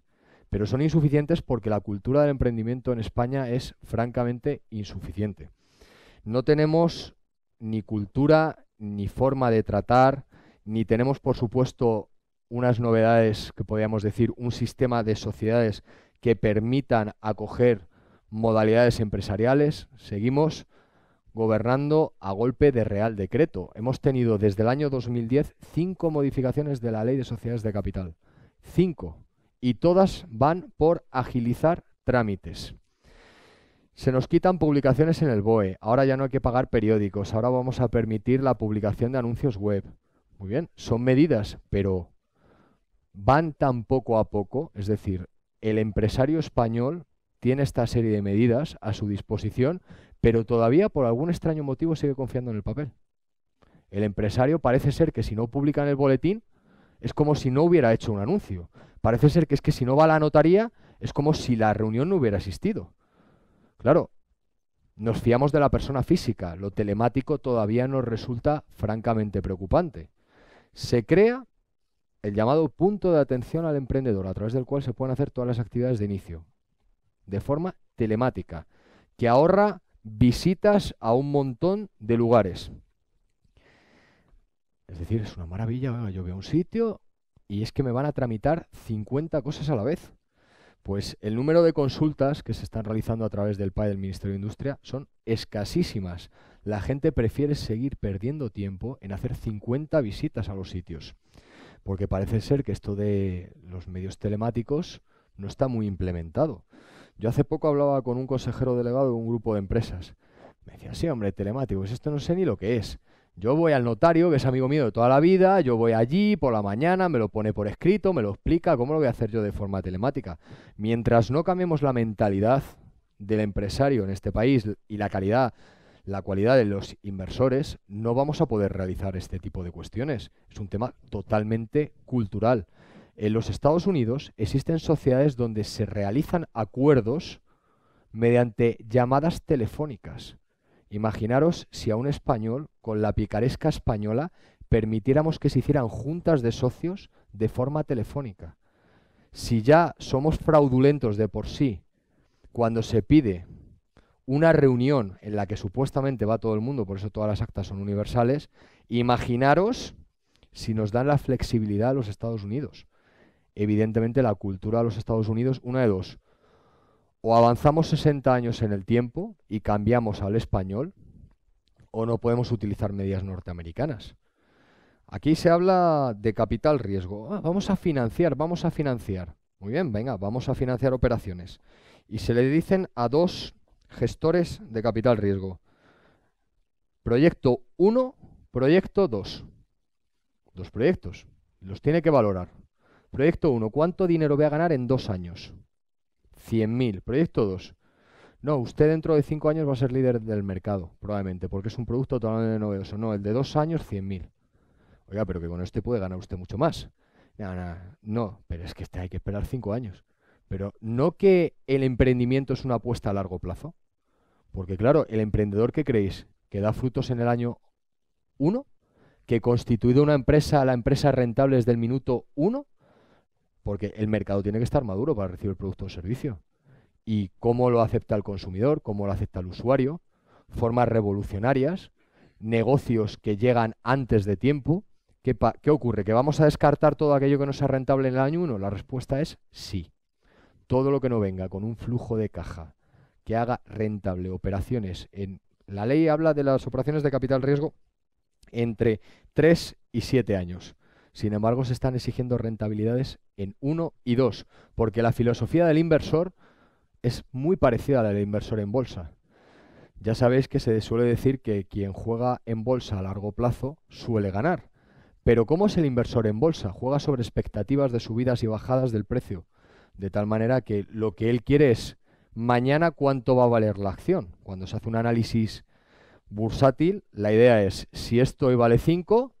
Pero son insuficientes porque la cultura del emprendimiento en España es francamente insuficiente. No tenemos ni cultura, ni forma de tratar, ni tenemos, por supuesto, unas novedades que podríamos decir, un sistema de sociedades que permitan acoger modalidades empresariales. Seguimos gobernando a golpe de Real Decreto. Hemos tenido desde el año 2010 cinco modificaciones de la Ley de Sociedades de Capital. Cinco. Y todas van por agilizar trámites. Se nos quitan publicaciones en el BOE. Ahora ya no hay que pagar periódicos. Ahora vamos a permitir la publicación de anuncios web. Muy bien, son medidas, pero van tan poco a poco. Es decir, el empresario español tiene esta serie de medidas a su disposición, pero todavía por algún extraño motivo sigue confiando en el papel. El empresario parece ser que si no publica en el boletín, es como si no hubiera hecho un anuncio. Parece ser que es que si no va a la notaría, es como si la reunión no hubiera existido. Claro, nos fiamos de la persona física, lo telemático todavía nos resulta francamente preocupante. Se crea el llamado punto de atención al emprendedor, a través del cual se pueden hacer todas las actividades de inicio, de forma telemática, que ahorra visitas a un montón de lugares. Es decir, es una maravilla, yo veo un sitio y es que me van a tramitar 50 cosas a la vez. Pues el número de consultas que se están realizando a través del PAE del Ministerio de Industria son escasísimas. La gente prefiere seguir perdiendo tiempo en hacer 50 visitas a los sitios. Porque parece ser que esto de los medios telemáticos no está muy implementado. Yo hace poco hablaba con un consejero delegado de un grupo de empresas. Me decía, sí, hombre, telemáticos, pues esto no sé ni lo que es. Yo voy al notario, que es amigo mío de toda la vida, yo voy allí por la mañana, me lo pone por escrito, me lo explica, ¿cómo lo voy a hacer yo de forma telemática? Mientras no cambiemos la mentalidad del empresario en este país y la calidad, la cualidad de los inversores, no vamos a poder realizar este tipo de cuestiones. Es un tema totalmente cultural. En los Estados Unidos existen sociedades donde se realizan acuerdos mediante llamadas telefónicas. Imaginaros si a un español, con la picaresca española, permitiéramos que se hicieran juntas de socios de forma telefónica. Si ya somos fraudulentos de por sí, cuando se pide una reunión en la que supuestamente va todo el mundo, por eso todas las actas son universales, imaginaros si nos dan la flexibilidad a los Estados Unidos evidentemente la cultura de los Estados Unidos, una de dos. O avanzamos 60 años en el tiempo y cambiamos al español, o no podemos utilizar medidas norteamericanas. Aquí se habla de capital riesgo. Ah, vamos a financiar, vamos a financiar. Muy bien, venga, vamos a financiar operaciones. Y se le dicen a dos gestores de capital riesgo. Proyecto 1, proyecto 2. Dos proyectos. Los tiene que valorar. Proyecto 1, ¿cuánto dinero voy a ganar en dos años? 100.000. Proyecto 2, no, usted dentro de cinco años va a ser líder del mercado, probablemente, porque es un producto totalmente novedoso. No, el de dos años, 100.000. Oiga, pero que con este puede ganar usted mucho más. No, pero es que este hay que esperar cinco años. Pero no que el emprendimiento es una apuesta a largo plazo. Porque claro, el emprendedor que creéis que da frutos en el año 1, que constituido una empresa, la empresa rentable desde el minuto 1, porque el mercado tiene que estar maduro para recibir el producto o servicio. Y cómo lo acepta el consumidor, cómo lo acepta el usuario, formas revolucionarias, negocios que llegan antes de tiempo. ¿Qué, ocurre? ¿Que vamos a descartar todo aquello que no sea rentable en el año 1? La respuesta es sí. Todo lo que no venga con un flujo de caja que haga rentable operaciones en... La ley habla de las operaciones de capital riesgo entre 3 y 7 años. Sin embargo, se están exigiendo rentabilidades en 1 y 2, porque la filosofía del inversor es muy parecida a la del inversor en bolsa. Ya sabéis que se suele decir que quien juega en bolsa a largo plazo suele ganar. Pero ¿cómo es el inversor en bolsa? Juega sobre expectativas de subidas y bajadas del precio, de tal manera que lo que él quiere es mañana cuánto va a valer la acción. Cuando se hace un análisis bursátil, la idea es si esto hoy vale 5,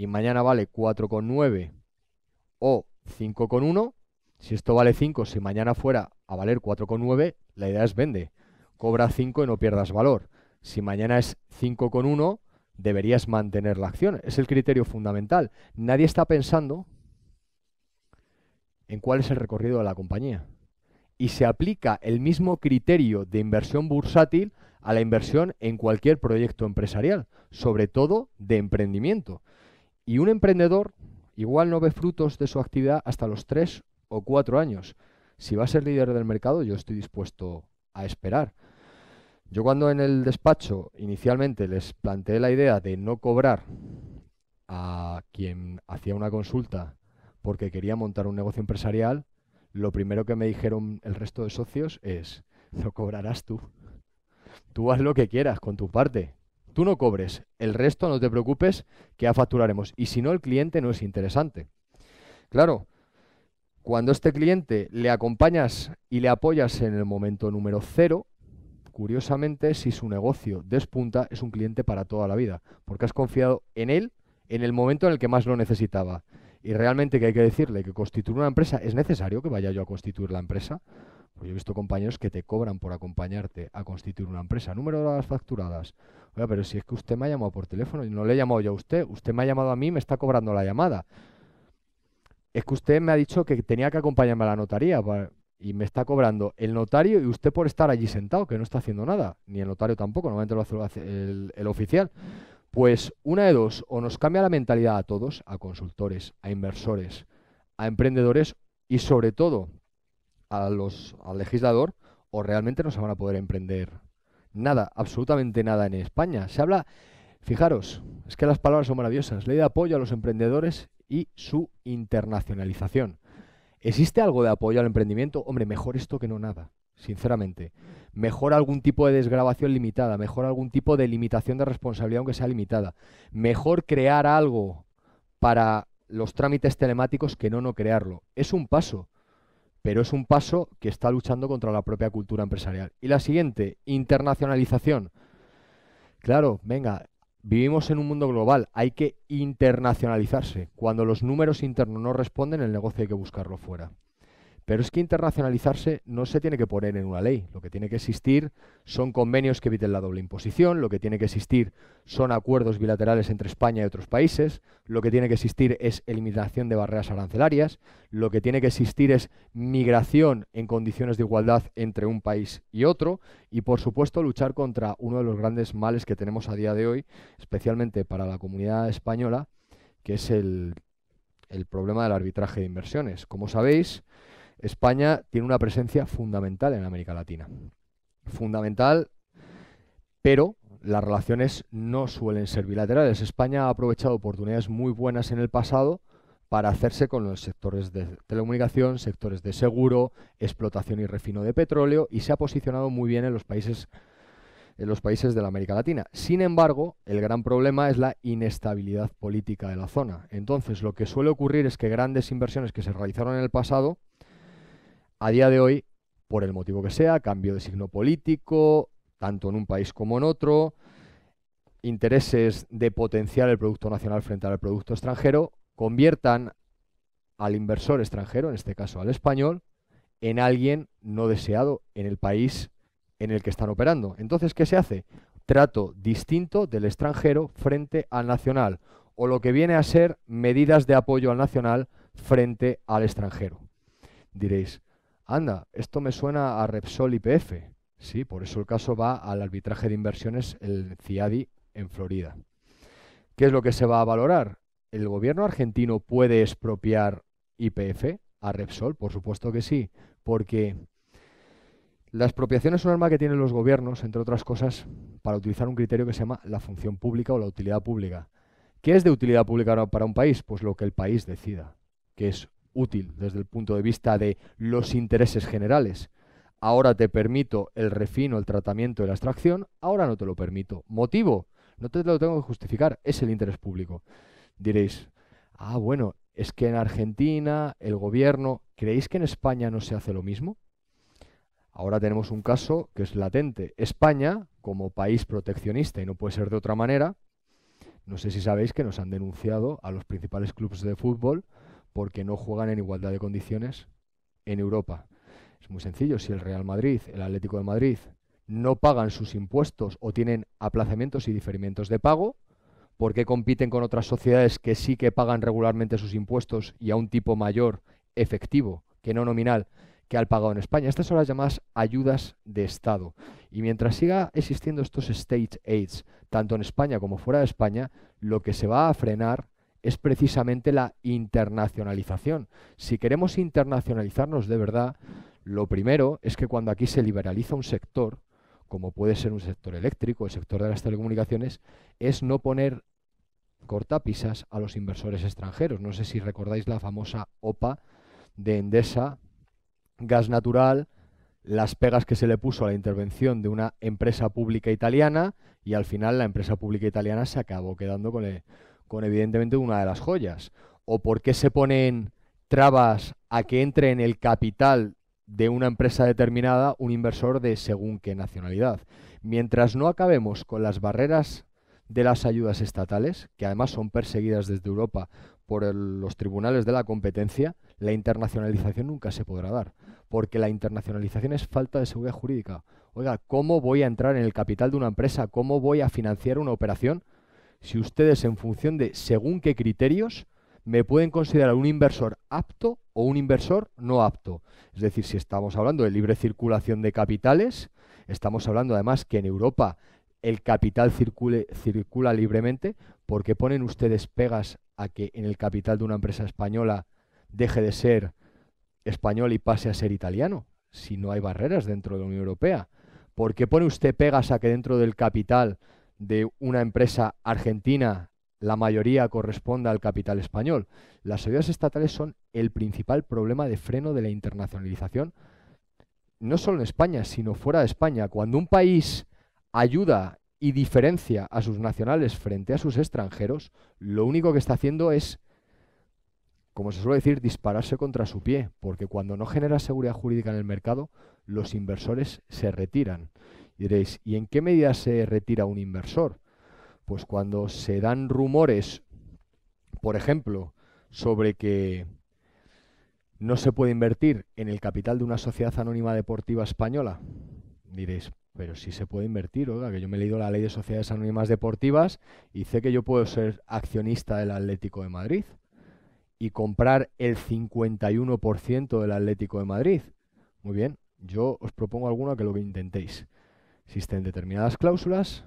y mañana vale 4,9 o 5,1, si esto vale 5, si mañana fuera a valer 4,9, la idea es vende. Cobra 5 y no pierdas valor. Si mañana es 5,1, deberías mantener la acción. Es el criterio fundamental. Nadie está pensando en cuál es el recorrido de la compañía. Y se aplica el mismo criterio de inversión bursátil a la inversión en cualquier proyecto empresarial, sobre todo de emprendimiento. Y un emprendedor igual no ve frutos de su actividad hasta los tres o cuatro años. Si va a ser líder del mercado, yo estoy dispuesto a esperar. Yo cuando en el despacho inicialmente les planteé la idea de no cobrar a quien hacía una consulta porque quería montar un negocio empresarial, lo primero que me dijeron el resto de socios es, ¿lo cobrarás tú. Tú haz lo que quieras con tu parte tú no cobres, el resto no te preocupes que ya facturaremos. Y si no, el cliente no es interesante. Claro, cuando este cliente le acompañas y le apoyas en el momento número cero, curiosamente, si su negocio despunta, es un cliente para toda la vida, porque has confiado en él en el momento en el que más lo necesitaba. Y realmente que hay que decirle que constituir una empresa, ¿es necesario que vaya yo a constituir la empresa? Pues yo he visto compañeros que te cobran por acompañarte a constituir una empresa. Número de las facturadas. Oiga, pero si es que usted me ha llamado por teléfono y no le he llamado yo a usted. Usted me ha llamado a mí me está cobrando la llamada. Es que usted me ha dicho que tenía que acompañarme a la notaría y me está cobrando el notario y usted por estar allí sentado, que no está haciendo nada. Ni el notario tampoco, normalmente lo hace el oficial. Pues una de dos, o nos cambia la mentalidad a todos, a consultores, a inversores, a emprendedores y sobre todo los, al legislador o realmente no se van a poder emprender nada, absolutamente nada en España. Se habla, fijaros, es que las palabras son maravillosas, ley de apoyo a los emprendedores y su internacionalización. ¿Existe algo de apoyo al emprendimiento? Hombre, mejor esto que no nada, sinceramente. Mejor algún tipo de desgrabación limitada, mejor algún tipo de limitación de responsabilidad, aunque sea limitada. Mejor crear algo para los trámites telemáticos que no no crearlo. Es un paso, pero es un paso que está luchando contra la propia cultura empresarial. Y la siguiente, internacionalización. Claro, venga, vivimos en un mundo global, hay que internacionalizarse. Cuando los números internos no responden, el negocio hay que buscarlo fuera. Pero es que internacionalizarse no se tiene que poner en una ley. Lo que tiene que existir son convenios que eviten la doble imposición, lo que tiene que existir son acuerdos bilaterales entre España y otros países, lo que tiene que existir es eliminación de barreras arancelarias, lo que tiene que existir es migración en condiciones de igualdad entre un país y otro y, por supuesto, luchar contra uno de los grandes males que tenemos a día de hoy, especialmente para la comunidad española, que es el, el problema del arbitraje de inversiones. Como sabéis, España tiene una presencia fundamental en América Latina. Fundamental, pero las relaciones no suelen ser bilaterales. España ha aprovechado oportunidades muy buenas en el pasado para hacerse con los sectores de telecomunicación, sectores de seguro, explotación y refino de petróleo y se ha posicionado muy bien en los países en los países de la América Latina. Sin embargo, el gran problema es la inestabilidad política de la zona. Entonces, lo que suele ocurrir es que grandes inversiones que se realizaron en el pasado a día de hoy, por el motivo que sea, cambio de signo político, tanto en un país como en otro, intereses de potenciar el producto nacional frente al producto extranjero, conviertan al inversor extranjero, en este caso al español, en alguien no deseado en el país en el que están operando. Entonces, ¿qué se hace? Trato distinto del extranjero frente al nacional, o lo que viene a ser medidas de apoyo al nacional frente al extranjero. Diréis, anda, esto me suena a Repsol IPF. Sí, por eso el caso va al arbitraje de inversiones, el CIADI, en Florida. ¿Qué es lo que se va a valorar? ¿El gobierno argentino puede expropiar IPF a Repsol? Por supuesto que sí, porque la expropiación es un arma que tienen los gobiernos, entre otras cosas, para utilizar un criterio que se llama la función pública o la utilidad pública. ¿Qué es de utilidad pública para un país? Pues lo que el país decida, que es útil desde el punto de vista de los intereses generales. Ahora te permito el refino, el tratamiento y la extracción, ahora no te lo permito. Motivo, no te lo tengo que justificar, es el interés público. Diréis, ah, bueno, es que en Argentina el gobierno, ¿creéis que en España no se hace lo mismo? Ahora tenemos un caso que es latente. España, como país proteccionista y no puede ser de otra manera, no sé si sabéis que nos han denunciado a los principales clubes de fútbol porque no juegan en igualdad de condiciones en Europa. Es muy sencillo, si el Real Madrid, el Atlético de Madrid, no pagan sus impuestos o tienen aplazamientos y diferimientos de pago, ¿por qué compiten con otras sociedades que sí que pagan regularmente sus impuestos y a un tipo mayor efectivo que no nominal que al pagado en España? Estas son las llamadas ayudas de Estado. Y mientras siga existiendo estos state aids, tanto en España como fuera de España, lo que se va a frenar es precisamente la internacionalización. Si queremos internacionalizarnos de verdad, lo primero es que cuando aquí se liberaliza un sector, como puede ser un sector eléctrico, el sector de las telecomunicaciones, es no poner cortapisas a los inversores extranjeros. No sé si recordáis la famosa OPA de Endesa, gas natural, las pegas que se le puso a la intervención de una empresa pública italiana y al final la empresa pública italiana se acabó quedando con el, con evidentemente una de las joyas? ¿O por qué se ponen trabas a que entre en el capital de una empresa determinada un inversor de según qué nacionalidad? Mientras no acabemos con las barreras de las ayudas estatales, que además son perseguidas desde Europa por los tribunales de la competencia, la internacionalización nunca se podrá dar, porque la internacionalización es falta de seguridad jurídica. Oiga, ¿cómo voy a entrar en el capital de una empresa? ¿Cómo voy a financiar una operación si ustedes en función de según qué criterios me pueden considerar un inversor apto o un inversor no apto. Es decir, si estamos hablando de libre circulación de capitales, estamos hablando además que en Europa el capital circule, circula libremente, porque ponen ustedes pegas a que en el capital de una empresa española deje de ser español y pase a ser italiano, si no hay barreras dentro de la Unión Europea? ¿Por qué pone usted pegas a que dentro del capital de una empresa argentina, la mayoría corresponde al capital español. Las ayudas estatales son el principal problema de freno de la internacionalización, no solo en España, sino fuera de España. Cuando un país ayuda y diferencia a sus nacionales frente a sus extranjeros, lo único que está haciendo es, como se suele decir, dispararse contra su pie, porque cuando no genera seguridad jurídica en el mercado, los inversores se retiran. Diréis, ¿y en qué medida se retira un inversor? Pues cuando se dan rumores, por ejemplo, sobre que no se puede invertir en el capital de una sociedad anónima deportiva española. Diréis, pero sí se puede invertir, que yo me he leído la ley de sociedades anónimas deportivas y sé que yo puedo ser accionista del Atlético de Madrid y comprar el 51% del Atlético de Madrid. Muy bien, yo os propongo alguno que lo que intentéis. Existen determinadas cláusulas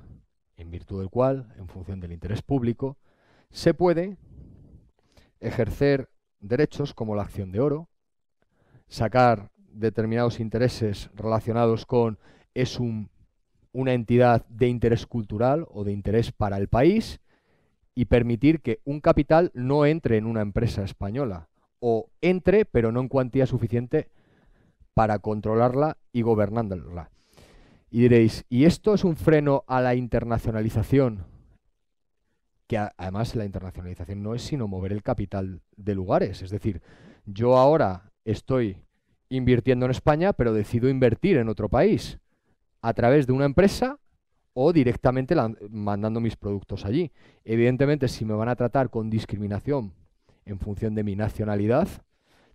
en virtud del cual, en función del interés público, se puede ejercer derechos como la acción de oro, sacar determinados intereses relacionados con es una entidad de interés cultural o de interés para el país y permitir que un capital no entre en una empresa española o entre pero no en cuantía suficiente para controlarla y gobernándola. Y diréis, ¿y esto es un freno a la internacionalización? Que además la internacionalización no es sino mover el capital de lugares. Es decir, yo ahora estoy invirtiendo en España, pero decido invertir en otro país a través de una empresa o directamente mandando mis productos allí. Evidentemente, si me van a tratar con discriminación en función de mi nacionalidad,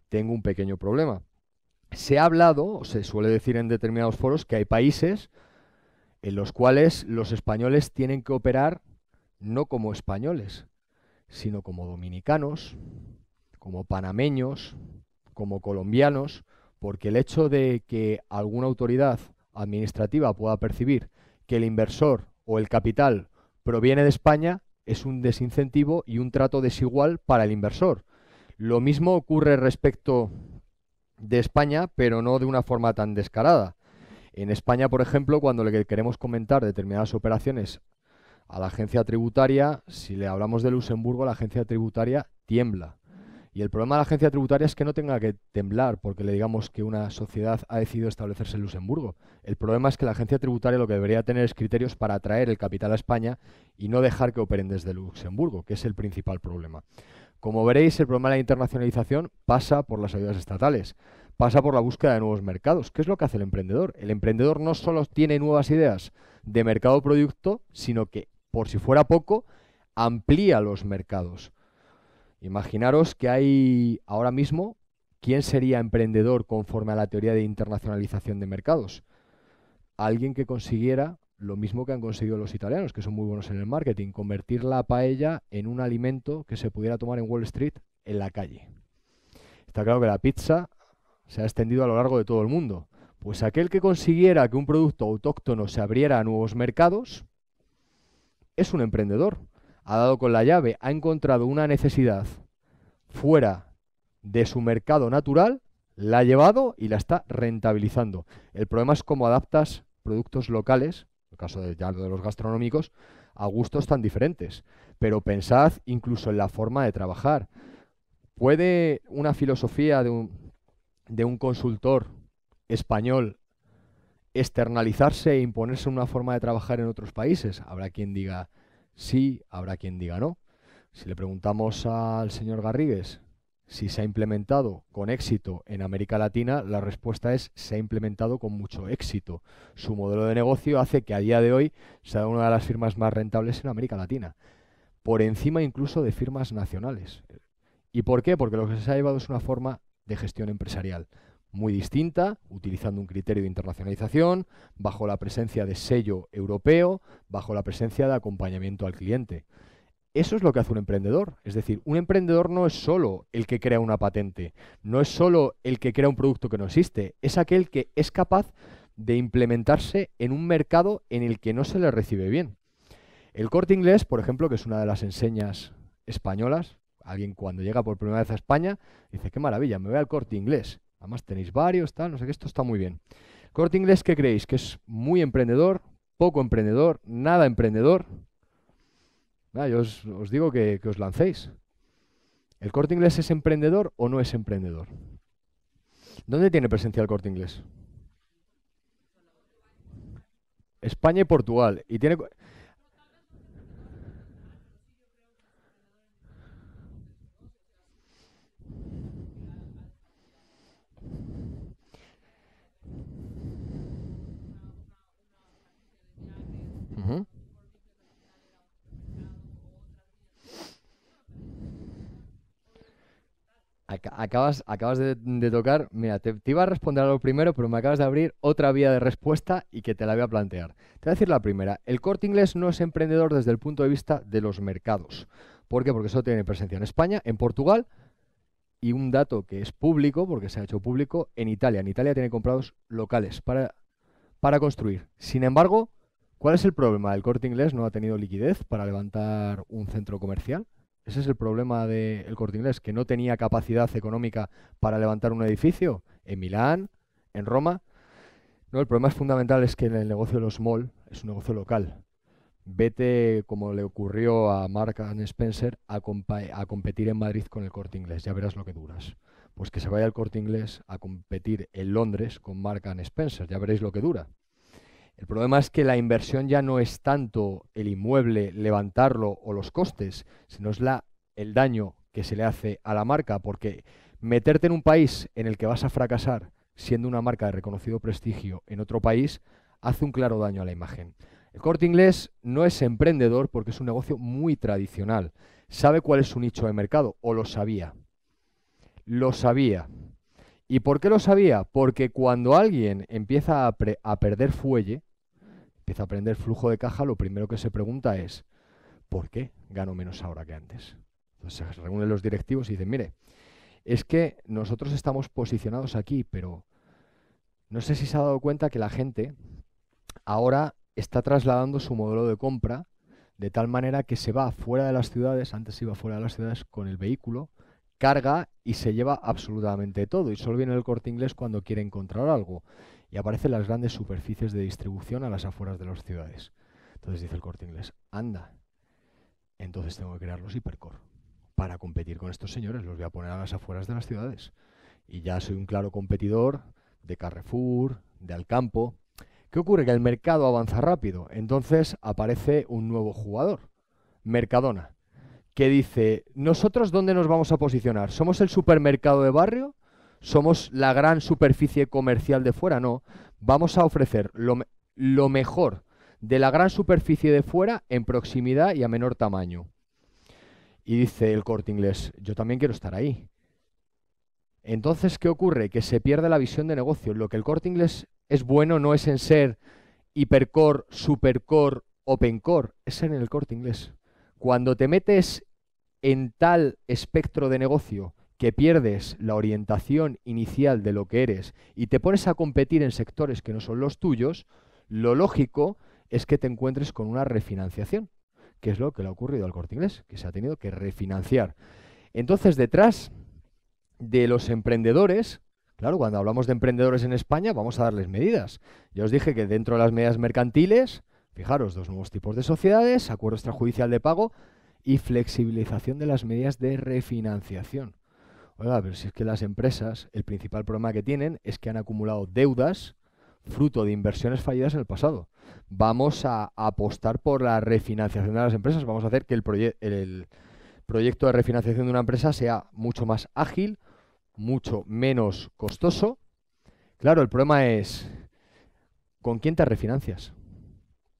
tengo un pequeño problema se ha hablado, o se suele decir en determinados foros, que hay países en los cuales los españoles tienen que operar no como españoles, sino como dominicanos, como panameños, como colombianos, porque el hecho de que alguna autoridad administrativa pueda percibir que el inversor o el capital proviene de España es un desincentivo y un trato desigual para el inversor. Lo mismo ocurre respecto de España, pero no de una forma tan descarada. En España, por ejemplo, cuando le queremos comentar determinadas operaciones a la agencia tributaria, si le hablamos de Luxemburgo, la agencia tributaria tiembla. Y el problema de la agencia tributaria es que no tenga que temblar porque le digamos que una sociedad ha decidido establecerse en Luxemburgo. El problema es que la agencia tributaria lo que debería tener es criterios para atraer el capital a España y no dejar que operen desde Luxemburgo, que es el principal problema. Como veréis, el problema de la internacionalización pasa por las ayudas estatales, pasa por la búsqueda de nuevos mercados. ¿Qué es lo que hace el emprendedor? El emprendedor no solo tiene nuevas ideas de mercado producto, sino que, por si fuera poco, amplía los mercados. Imaginaros que hay ahora mismo, ¿quién sería emprendedor conforme a la teoría de internacionalización de mercados? Alguien que consiguiera lo mismo que han conseguido los italianos, que son muy buenos en el marketing, convertir la paella en un alimento que se pudiera tomar en Wall Street en la calle. Está claro que la pizza se ha extendido a lo largo de todo el mundo. Pues aquel que consiguiera que un producto autóctono se abriera a nuevos mercados es un emprendedor. Ha dado con la llave, ha encontrado una necesidad fuera de su mercado natural, la ha llevado y la está rentabilizando. El problema es cómo adaptas productos locales caso de, ya de los gastronómicos, a gustos tan diferentes. Pero pensad incluso en la forma de trabajar. ¿Puede una filosofía de un, de un consultor español externalizarse e imponerse una forma de trabajar en otros países? Habrá quien diga sí, habrá quien diga no. Si le preguntamos al señor Garrigues, si se ha implementado con éxito en América Latina, la respuesta es se ha implementado con mucho éxito. Su modelo de negocio hace que a día de hoy sea una de las firmas más rentables en América Latina, por encima incluso de firmas nacionales. ¿Y por qué? Porque lo que se ha llevado es una forma de gestión empresarial muy distinta, utilizando un criterio de internacionalización, bajo la presencia de sello europeo, bajo la presencia de acompañamiento al cliente. Eso es lo que hace un emprendedor. Es decir, un emprendedor no es solo el que crea una patente, no es solo el que crea un producto que no existe, es aquel que es capaz de implementarse en un mercado en el que no se le recibe bien. El corte inglés, por ejemplo, que es una de las enseñas españolas, alguien cuando llega por primera vez a España dice, qué maravilla, me voy al corte inglés. Además tenéis varios, tal, no sé qué, esto está muy bien. Corte inglés, ¿qué creéis? Que es muy emprendedor, poco emprendedor, nada emprendedor yo os, digo que, que os lancéis. ¿El corte inglés es emprendedor o no es emprendedor? ¿Dónde tiene presencia el corte inglés? España y Portugal. Y tiene, Acabas, acabas de, tocar, mira, te, iba a responder a lo primero, pero me acabas de abrir otra vía de respuesta y que te la voy a plantear. Te voy a decir la primera, el corte inglés no es emprendedor desde el punto de vista de los mercados. ¿Por qué? Porque solo tiene presencia en España, en Portugal y un dato que es público, porque se ha hecho público, en Italia. En Italia tiene comprados locales para, para construir. Sin embargo, ¿cuál es el problema? El corte inglés no ha tenido liquidez para levantar un centro comercial ese es el problema del corte inglés, que no tenía capacidad económica para levantar un edificio en Milán, en Roma. No, el problema fundamental es que el negocio de los mall es un negocio local. Vete, como le ocurrió a Mark and Spencer, a, competir en Madrid con el corte inglés. Ya verás lo que duras. Pues que se vaya el corte inglés a competir en Londres con Mark and Spencer. Ya veréis lo que dura. El problema es que la inversión ya no es tanto el inmueble, levantarlo o los costes, sino es la, el daño que se le hace a la marca, porque meterte en un país en el que vas a fracasar siendo una marca de reconocido prestigio en otro país hace un claro daño a la imagen. El corte inglés no es emprendedor porque es un negocio muy tradicional. Sabe cuál es su nicho de mercado, o lo sabía. Lo sabía. ¿Y por qué lo sabía? Porque cuando alguien empieza a, perder fuelle, empieza a perder flujo de caja, lo primero que se pregunta es, ¿por qué gano menos ahora que antes? Entonces se reúnen los directivos y dicen, mire, es que nosotros estamos posicionados aquí, pero no sé si se ha dado cuenta que la gente ahora está trasladando su modelo de compra de tal manera que se va fuera de las ciudades, antes iba fuera de las ciudades con el vehículo, carga y se lleva absolutamente todo y solo viene el corte inglés cuando quiere encontrar algo y aparecen las grandes superficies de distribución a las afueras de las ciudades. Entonces dice el corte inglés, anda, entonces tengo que crear los hipercor. Para competir con estos señores los voy a poner a las afueras de las ciudades. Y ya soy un claro competidor de Carrefour, de Alcampo. ¿Qué ocurre? Que el mercado avanza rápido. Entonces aparece un nuevo jugador, Mercadona que dice, ¿nosotros dónde nos vamos a posicionar? ¿Somos el supermercado de barrio? ¿Somos la gran superficie comercial de fuera? No, vamos a ofrecer lo, mejor de la gran superficie de fuera en proximidad y a menor tamaño. Y dice el corte inglés, yo también quiero estar ahí. Entonces, ¿qué ocurre? Que se pierde la visión de negocio. Lo que el corte inglés es bueno no es en ser hipercore, supercore, opencore, es ser en el corte inglés. Cuando te metes en tal espectro de negocio que pierdes la orientación inicial de lo que eres y te pones a competir en sectores que no son los tuyos, lo lógico es que te encuentres con una refinanciación, que es lo que le ha ocurrido al corte inglés, que se ha tenido que refinanciar. Entonces, detrás de los emprendedores, claro, cuando hablamos de emprendedores en España, vamos a darles medidas. Ya os dije que dentro de las medidas mercantiles, Fijaros, dos nuevos tipos de sociedades, acuerdo extrajudicial de pago y flexibilización de las medidas de refinanciación. Oiga, ver si es que las empresas, el principal problema que tienen es que han acumulado deudas fruto de inversiones fallidas en el pasado. Vamos a apostar por la refinanciación de las empresas, vamos a hacer que el, el proyecto de refinanciación de una empresa sea mucho más ágil, mucho menos costoso. Claro, el problema es, ¿con quién te refinancias?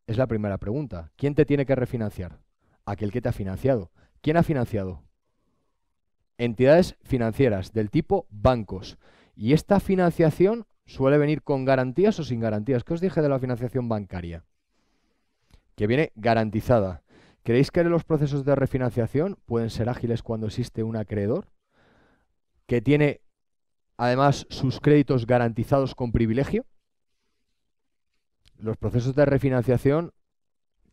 Es la primera pregunta. ¿Quién te tiene que refinanciar? Aquel que te ha financiado. ¿Quién ha financiado? Entidades financieras del tipo bancos. Y esta financiación suele venir con garantías o sin garantías. ¿Qué os dije de la financiación bancaria? Que viene garantizada. ¿Creéis que los procesos de refinanciación pueden ser ágiles cuando existe un acreedor que tiene además sus créditos garantizados con privilegio? Los procesos de refinanciación,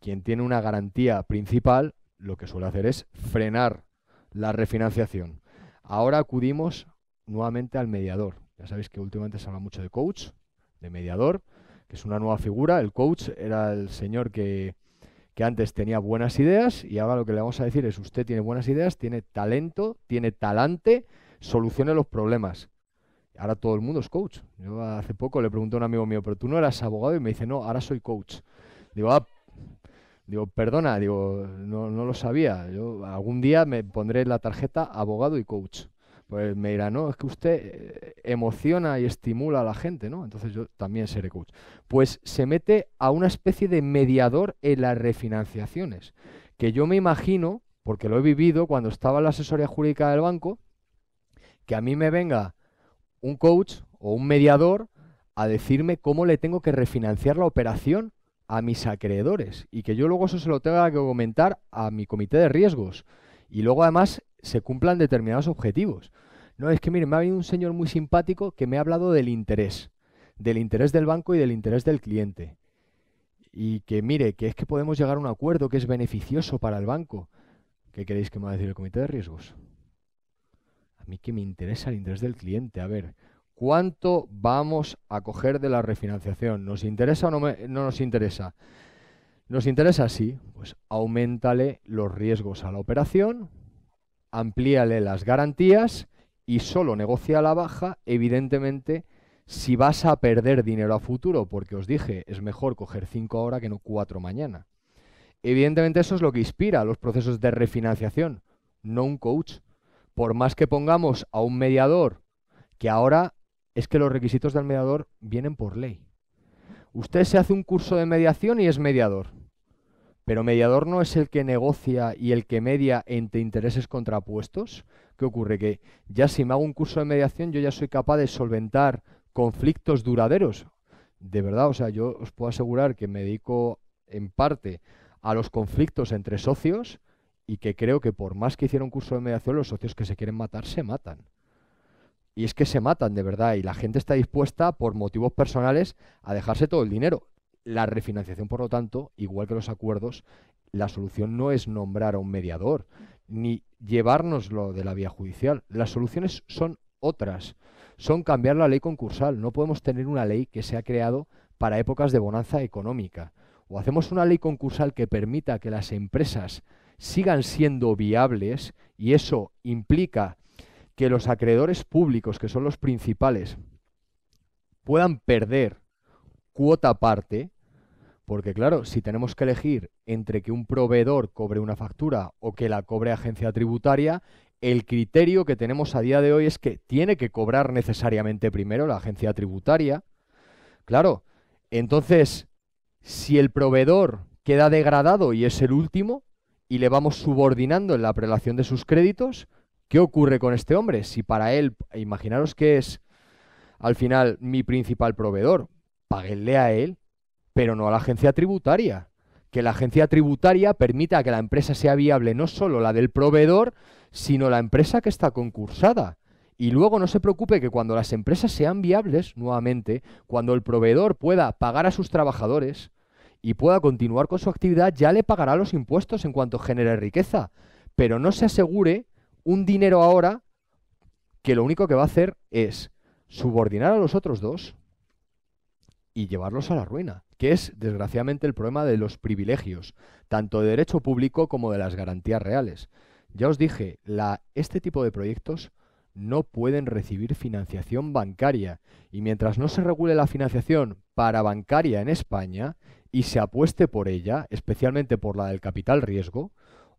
quien tiene una garantía principal, lo que suele hacer es frenar la refinanciación. Ahora acudimos nuevamente al mediador. Ya sabéis que últimamente se habla mucho de coach, de mediador, que es una nueva figura. El coach era el señor que, antes tenía buenas ideas y ahora lo que le vamos a decir es usted tiene buenas ideas, tiene talento, tiene talante, solucione los problemas. Ahora todo el mundo es coach. Yo hace poco le pregunté a un amigo mío, pero tú no eras abogado y me dice, no, ahora soy coach. Digo, ah, digo perdona, digo, no, lo sabía. Yo algún día me pondré la tarjeta abogado y coach. Pues me dirá, no, es que usted eh, emociona y estimula a la gente, ¿no? Entonces yo también seré coach. Pues se mete a una especie de mediador en las refinanciaciones, que yo me imagino, porque lo he vivido cuando estaba en la asesoría jurídica del banco, que a mí me venga un coach o un mediador a decirme cómo le tengo que refinanciar la operación a mis acreedores y que yo luego eso se lo tenga que comentar a mi comité de riesgos y luego además se cumplan determinados objetivos. No, es que mire, me ha venido un señor muy simpático que me ha hablado del interés, del interés del banco y del interés del cliente. Y que mire, que es que podemos llegar a un acuerdo que es beneficioso para el banco. ¿Qué queréis que me va a decir el comité de riesgos? A mí que me interesa el interés del cliente. A ver, ¿cuánto vamos a coger de la refinanciación? ¿Nos interesa o no, nos interesa? ¿Nos interesa? Sí. Pues aumentale los riesgos a la operación, amplíale las garantías y solo negocia a la baja, evidentemente, si vas a perder dinero a futuro, porque os dije, es mejor coger 5 ahora que no 4 mañana. Evidentemente eso es lo que inspira los procesos de refinanciación, no un coach por más que pongamos a un mediador, que ahora es que los requisitos del mediador vienen por ley. Usted se hace un curso de mediación y es mediador. Pero mediador no es el que negocia y el que media entre intereses contrapuestos. ¿Qué ocurre? Que ya si me hago un curso de mediación yo ya soy capaz de solventar conflictos duraderos. De verdad, o sea, yo os puedo asegurar que me dedico en parte a los conflictos entre socios y que creo que por más que hiciera un curso de mediación, los socios que se quieren matar se matan. Y es que se matan de verdad y la gente está dispuesta por motivos personales a dejarse todo el dinero. La refinanciación, por lo tanto, igual que los acuerdos, la solución no es nombrar a un mediador ni llevárnoslo de la vía judicial. Las soluciones son otras. Son cambiar la ley concursal. No podemos tener una ley que se ha creado para épocas de bonanza económica. O hacemos una ley concursal que permita que las empresas sigan siendo viables, y eso implica que los acreedores públicos, que son los principales, puedan perder cuota parte, porque claro, si tenemos que elegir entre que un proveedor cobre una factura o que la cobre agencia tributaria, el criterio que tenemos a día de hoy es que tiene que cobrar necesariamente primero la agencia tributaria. Claro, entonces, si el proveedor queda degradado y es el último, y le vamos subordinando en la prelación de sus créditos, ¿qué ocurre con este hombre? Si para él, imaginaros que es al final mi principal proveedor, paguenle a él, pero no a la agencia tributaria. Que la agencia tributaria permita que la empresa sea viable, no solo la del proveedor, sino la empresa que está concursada. Y luego no se preocupe que cuando las empresas sean viables, nuevamente, cuando el proveedor pueda pagar a sus trabajadores, y pueda continuar con su actividad, ya le pagará los impuestos en cuanto genere riqueza. Pero no se asegure un dinero ahora que lo único que va a hacer es subordinar a los otros dos y llevarlos a la ruina, que es desgraciadamente el problema de los privilegios, tanto de derecho público como de las garantías reales. Ya os dije, este tipo de proyectos no pueden recibir financiación bancaria y mientras no se regule la financiación para bancaria en España, y se apueste por ella, especialmente por la del capital riesgo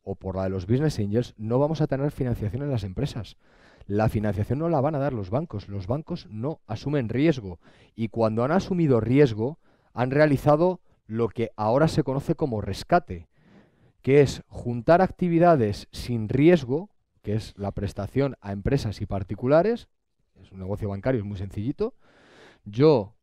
o por la de los business angels, no vamos a tener financiación en las empresas. La financiación no la van a dar los bancos. Los bancos no asumen riesgo. Y cuando han asumido riesgo, han realizado lo que ahora se conoce como rescate, que es juntar actividades sin riesgo, que es la prestación a empresas y particulares, es un negocio bancario, es muy sencillito. Yo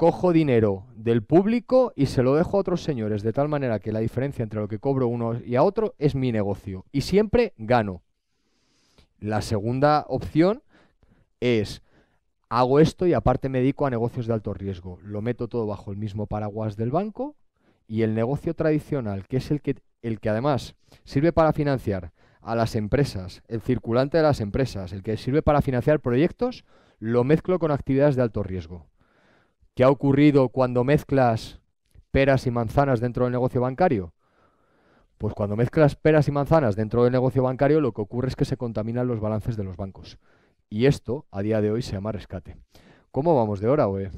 cojo dinero del público y se lo dejo a otros señores, de tal manera que la diferencia entre lo que cobro uno y a otro es mi negocio y siempre gano. La segunda opción es hago esto y aparte me dedico a negocios de alto riesgo. Lo meto todo bajo el mismo paraguas del banco y el negocio tradicional, que es el que el que además sirve para financiar a las empresas, el circulante de las empresas, el que sirve para financiar proyectos, lo mezclo con actividades de alto riesgo. ¿Qué ha ocurrido cuando mezclas peras y manzanas dentro del negocio bancario? Pues cuando mezclas peras y manzanas dentro del negocio bancario, lo que ocurre es que se contaminan los balances de los bancos. Y esto, a día de hoy, se llama rescate. ¿Cómo vamos de hora, OE?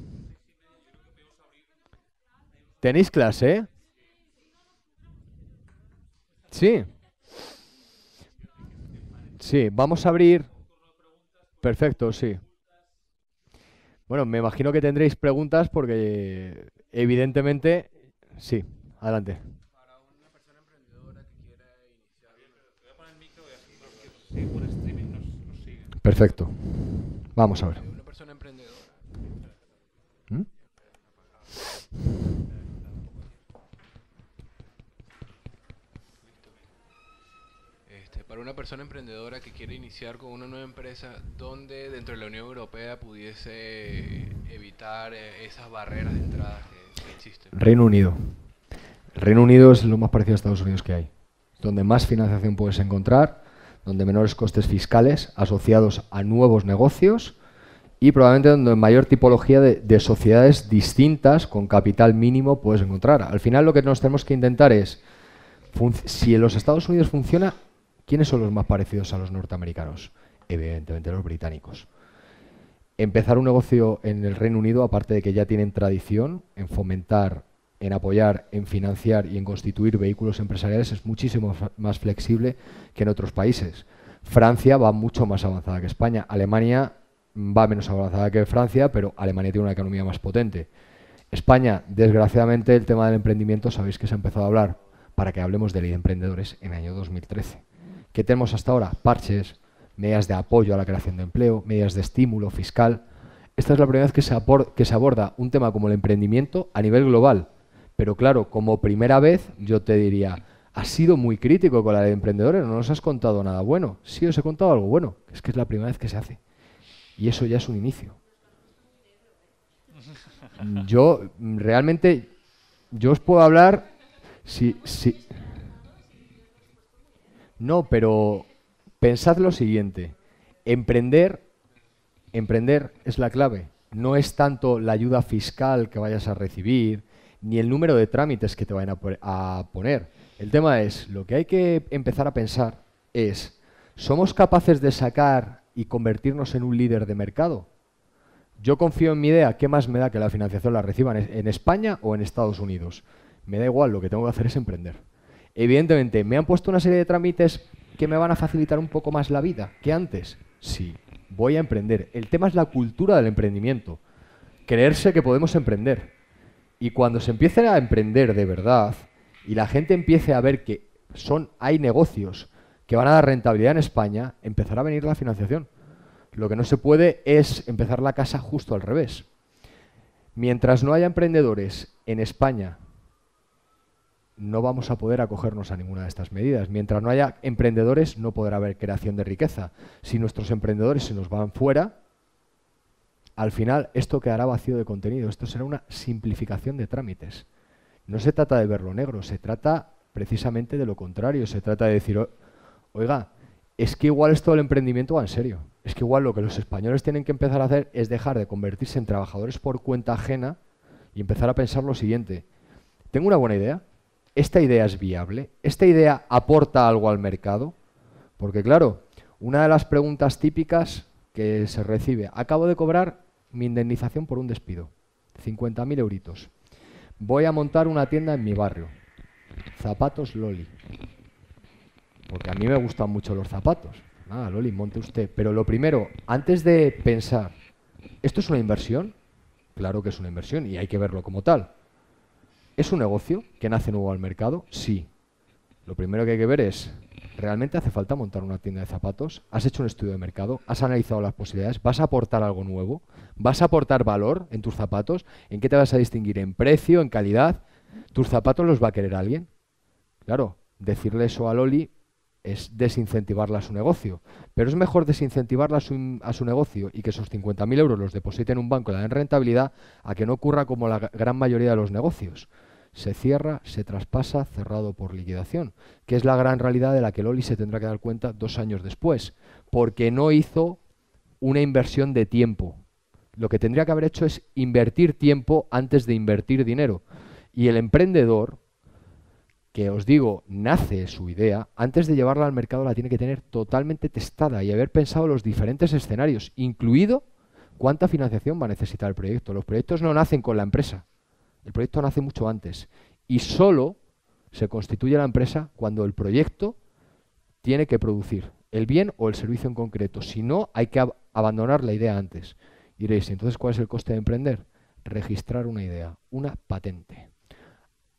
¿Tenéis clase? Sí. Sí, vamos a abrir. Perfecto, sí. Bueno, me imagino que tendréis preguntas porque evidentemente sí. Adelante. Para una persona emprendedora que quiera iniciar, voy a poner el micro y así los que por streaming nos, nos siguen. Perfecto. Vamos a ver. Una persona emprendedora. ¿Mm? para una persona emprendedora que quiere iniciar con una nueva empresa, ¿dónde dentro de la Unión Europea pudiese evitar eh, esas barreras de entrada que, existen? Reino Unido. Reino Unido es lo más parecido a Estados Unidos que hay, donde más financiación puedes encontrar, donde menores costes fiscales asociados a nuevos negocios y probablemente donde mayor tipología de, de, sociedades distintas con capital mínimo puedes encontrar. Al final lo que nos tenemos que intentar es, si en los Estados Unidos funciona, ¿Quiénes son los más parecidos a los norteamericanos? Evidentemente los británicos. Empezar un negocio en el Reino Unido, aparte de que ya tienen tradición en fomentar, en apoyar, en financiar y en constituir vehículos empresariales, es muchísimo más flexible que en otros países. Francia va mucho más avanzada que España. Alemania va menos avanzada que Francia, pero Alemania tiene una economía más potente. España, desgraciadamente, el tema del emprendimiento, sabéis que se ha empezado a hablar para que hablemos de ley de emprendedores en el año 2013. ¿Qué tenemos hasta ahora, parches, medidas de apoyo a la creación de empleo, medidas de estímulo fiscal. Esta es la primera vez que se, aborda un tema como el emprendimiento a nivel global. Pero claro, como primera vez yo te diría, has sido muy crítico con la de emprendedores, no nos has contado nada bueno. Sí os he contado algo bueno, es que es la primera vez que se hace. Y eso ya es un inicio. [LAUGHS] Yo mm, realmente, yo os puedo hablar, si, si, no, pero pensad lo siguiente. Emprender, emprender es la clave. No es tanto la ayuda fiscal que vayas a recibir, ni el número de trámites que te vayan a poner. El tema es, lo que hay que empezar a pensar es, ¿somos capaces de sacar y convertirnos en un líder de mercado? Yo confío en mi idea, ¿qué más me da que la financiación la reciban en España o en Estados Unidos? Me da igual, lo que tengo que hacer es emprender. Evidentemente, ¿me han puesto una serie de trámites que me van a facilitar un poco más la vida que antes? Sí, voy a emprender. El tema es la cultura del emprendimiento. Creerse que podemos emprender. Y cuando se empiecen a emprender de verdad y la gente empiece a ver que son, hay negocios que van a dar rentabilidad en España, empezará a venir la financiación. Lo que no se puede es empezar la casa justo al revés. Mientras no haya emprendedores en España no vamos a poder acogernos a ninguna de estas medidas. Mientras no haya emprendedores, no podrá haber creación de riqueza. Si nuestros emprendedores se nos van fuera, al final esto quedará vacío de contenido. Esto será una simplificación de trámites. No se trata de verlo negro, se trata precisamente de lo contrario. Se trata de decir, oiga, es que igual esto del emprendimiento va en serio. Es que igual lo que los españoles tienen que empezar a hacer es dejar de convertirse en trabajadores por cuenta ajena y empezar a pensar lo siguiente. Tengo una buena idea, ¿esta idea es viable? ¿Esta idea aporta algo al mercado? Porque claro, una de las preguntas típicas que se recibe, acabo de cobrar mi indemnización por un despido, 50.000 euritos. Voy a montar una tienda en mi barrio, zapatos Loli, porque a mí me gustan mucho los zapatos. Nada, Loli, monte usted. Pero lo primero, antes de pensar, ¿esto es una inversión? Claro que es una inversión y hay que verlo como tal. ¿Es un negocio que nace nuevo al mercado? Sí. Lo primero que hay que ver es, ¿realmente hace falta montar una tienda de zapatos? ¿Has hecho un estudio de mercado? ¿Has analizado las posibilidades? ¿Vas a aportar algo nuevo? ¿Vas a aportar valor en tus zapatos? ¿En qué te vas a distinguir? ¿En precio? ¿En calidad? ¿Tus zapatos los va a querer alguien? Claro, decirle eso a Loli es desincentivarla a su negocio. Pero es mejor desincentivarla a su, a su negocio y que esos 50.000 euros los deposite en un banco y la rentabilidad a que no ocurra como la gran mayoría de los negocios. Se cierra, se traspasa, cerrado por liquidación, que es la gran realidad de la que Loli se tendrá que dar cuenta dos años después, porque no hizo una inversión de tiempo. Lo que tendría que haber hecho es invertir tiempo antes de invertir dinero. Y el emprendedor, que os digo, nace su idea, antes de llevarla al mercado la tiene que tener totalmente testada y haber pensado los diferentes escenarios, incluido cuánta financiación va a necesitar el proyecto. Los proyectos no nacen con la empresa, el proyecto nace mucho antes y solo se constituye la empresa cuando el proyecto tiene que producir el bien o el servicio en concreto. Si no, hay que abandonar la idea antes. Diréis, entonces, ¿cuál es el coste de emprender? Registrar una idea, una patente,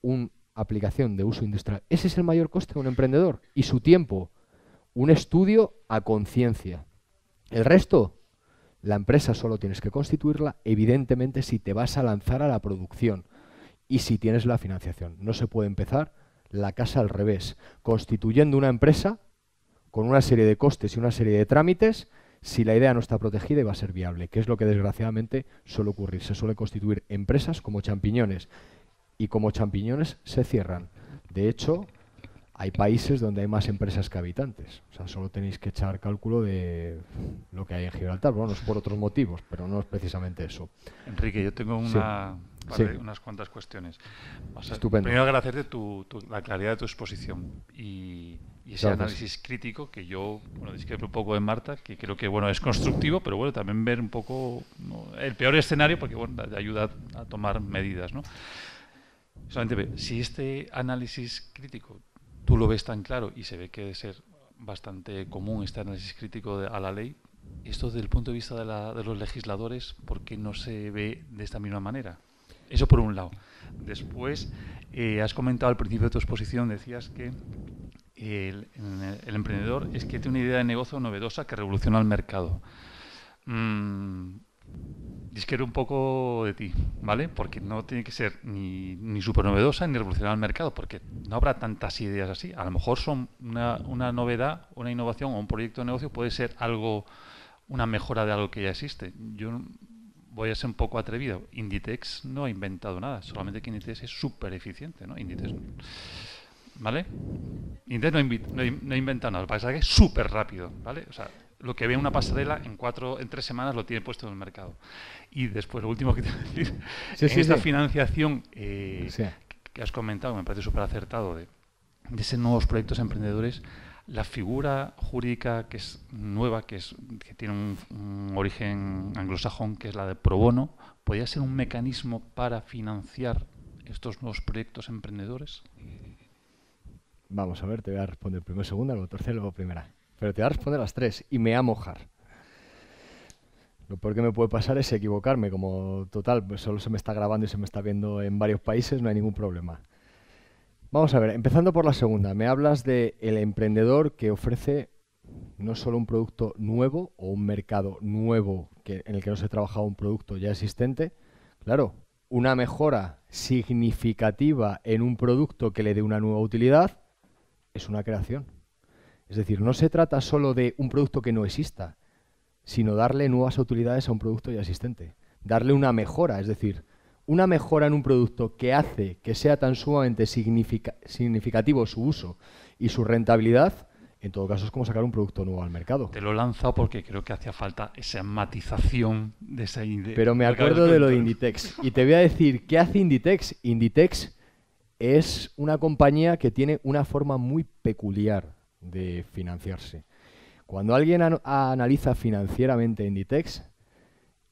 un aplicación de uso industrial. Ese es el mayor coste de un emprendedor y su tiempo. Un estudio a conciencia. El resto, la empresa solo tienes que constituirla, evidentemente, si te vas a lanzar a la producción y si tienes la financiación. No se puede empezar la casa al revés, constituyendo una empresa con una serie de costes y una serie de trámites si la idea no está protegida y va a ser viable, que es lo que desgraciadamente suele ocurrir. Se suele constituir empresas como champiñones y como champiñones se cierran. De hecho, hay países donde hay más empresas que habitantes. O sea, solo tenéis que echar cálculo de lo que hay en Gibraltar. Bueno, es por otros motivos, pero no es precisamente eso. Enrique, yo tengo una, unas cuantas cuestiones. Estupendo. Primero agradecerte tu, tu, la claridad de tu exposición y, ese análisis crítico que yo bueno, discrepo un poco de Marta, que creo que bueno es constructivo, pero bueno, también ver un poco el peor escenario porque bueno, ayuda a tomar medidas. ¿no? si este análisis crítico tú lo ves tan claro y se ve que debe ser bastante común este análisis crítico a la ley, esto desde el punto de vista de, los legisladores, ¿por qué no se ve de esta misma manera? Eso por un lado. Después, eh, has comentado al principio de tu exposición, decías que el, emprendedor es que tiene una idea de negocio novedosa que revoluciona el mercado. Mm, disquero un poco de ti, ¿vale? Porque no tiene que ser ni, súper novedosa ni revolucionar el mercado, porque no habrá tantas ideas así. A lo mejor son una, novedad, una innovación o un proyecto de negocio puede ser algo, una mejora de algo que ya existe. Yo voy a ser un poco atrevido. Inditex no ha inventado nada, solamente que Inditex es súper eficiente, ¿no? Inditex. ¿Vale? Inditex no, inventa ha inventado nada, que es súper rápido, ¿vale? O sea, lo que ve una pasarela en cuatro, en tres semanas lo tiene puesto en el mercado. Y después, lo último que te voy a decir, esta financiación eh, que has comentado, me parece súper acertado, de, de esos nuevos proyectos emprendedores, la figura jurídica que es nueva, que, es, que tiene un, origen anglosajón, que es la de pro bono, ¿podría ser un mecanismo para financiar estos nuevos proyectos emprendedores? Vamos a ver, te voy a responder primero segunda, luego tercera, luego primera pero te va a responder las tres y me va a mojar. Lo peor que me puede pasar es equivocarme, como total, pues solo se me está grabando y se me está viendo en varios países, no hay ningún problema. Vamos a ver, empezando por la segunda, me hablas de el emprendedor que ofrece no solo un producto nuevo o un mercado nuevo en el que no se trabaja un producto ya existente, claro, una mejora significativa en un producto que le dé una nueva utilidad es una creación. Es decir, no se trata solo de un producto que no exista, sino darle nuevas utilidades a un producto ya existente, darle una mejora, es decir, una mejora en un producto que hace que sea tan sumamente significativo su uso y su rentabilidad, en todo caso es como sacar un producto nuevo al mercado. Te lo lanzo porque creo que hacía falta esa matización de esa idea. Pero me acuerdo de lo de Inditex. Y te voy a decir, ¿qué hace Inditex? Inditex es una compañía que tiene una forma muy peculiar de financiarse. Cuando alguien analiza financieramente Inditex,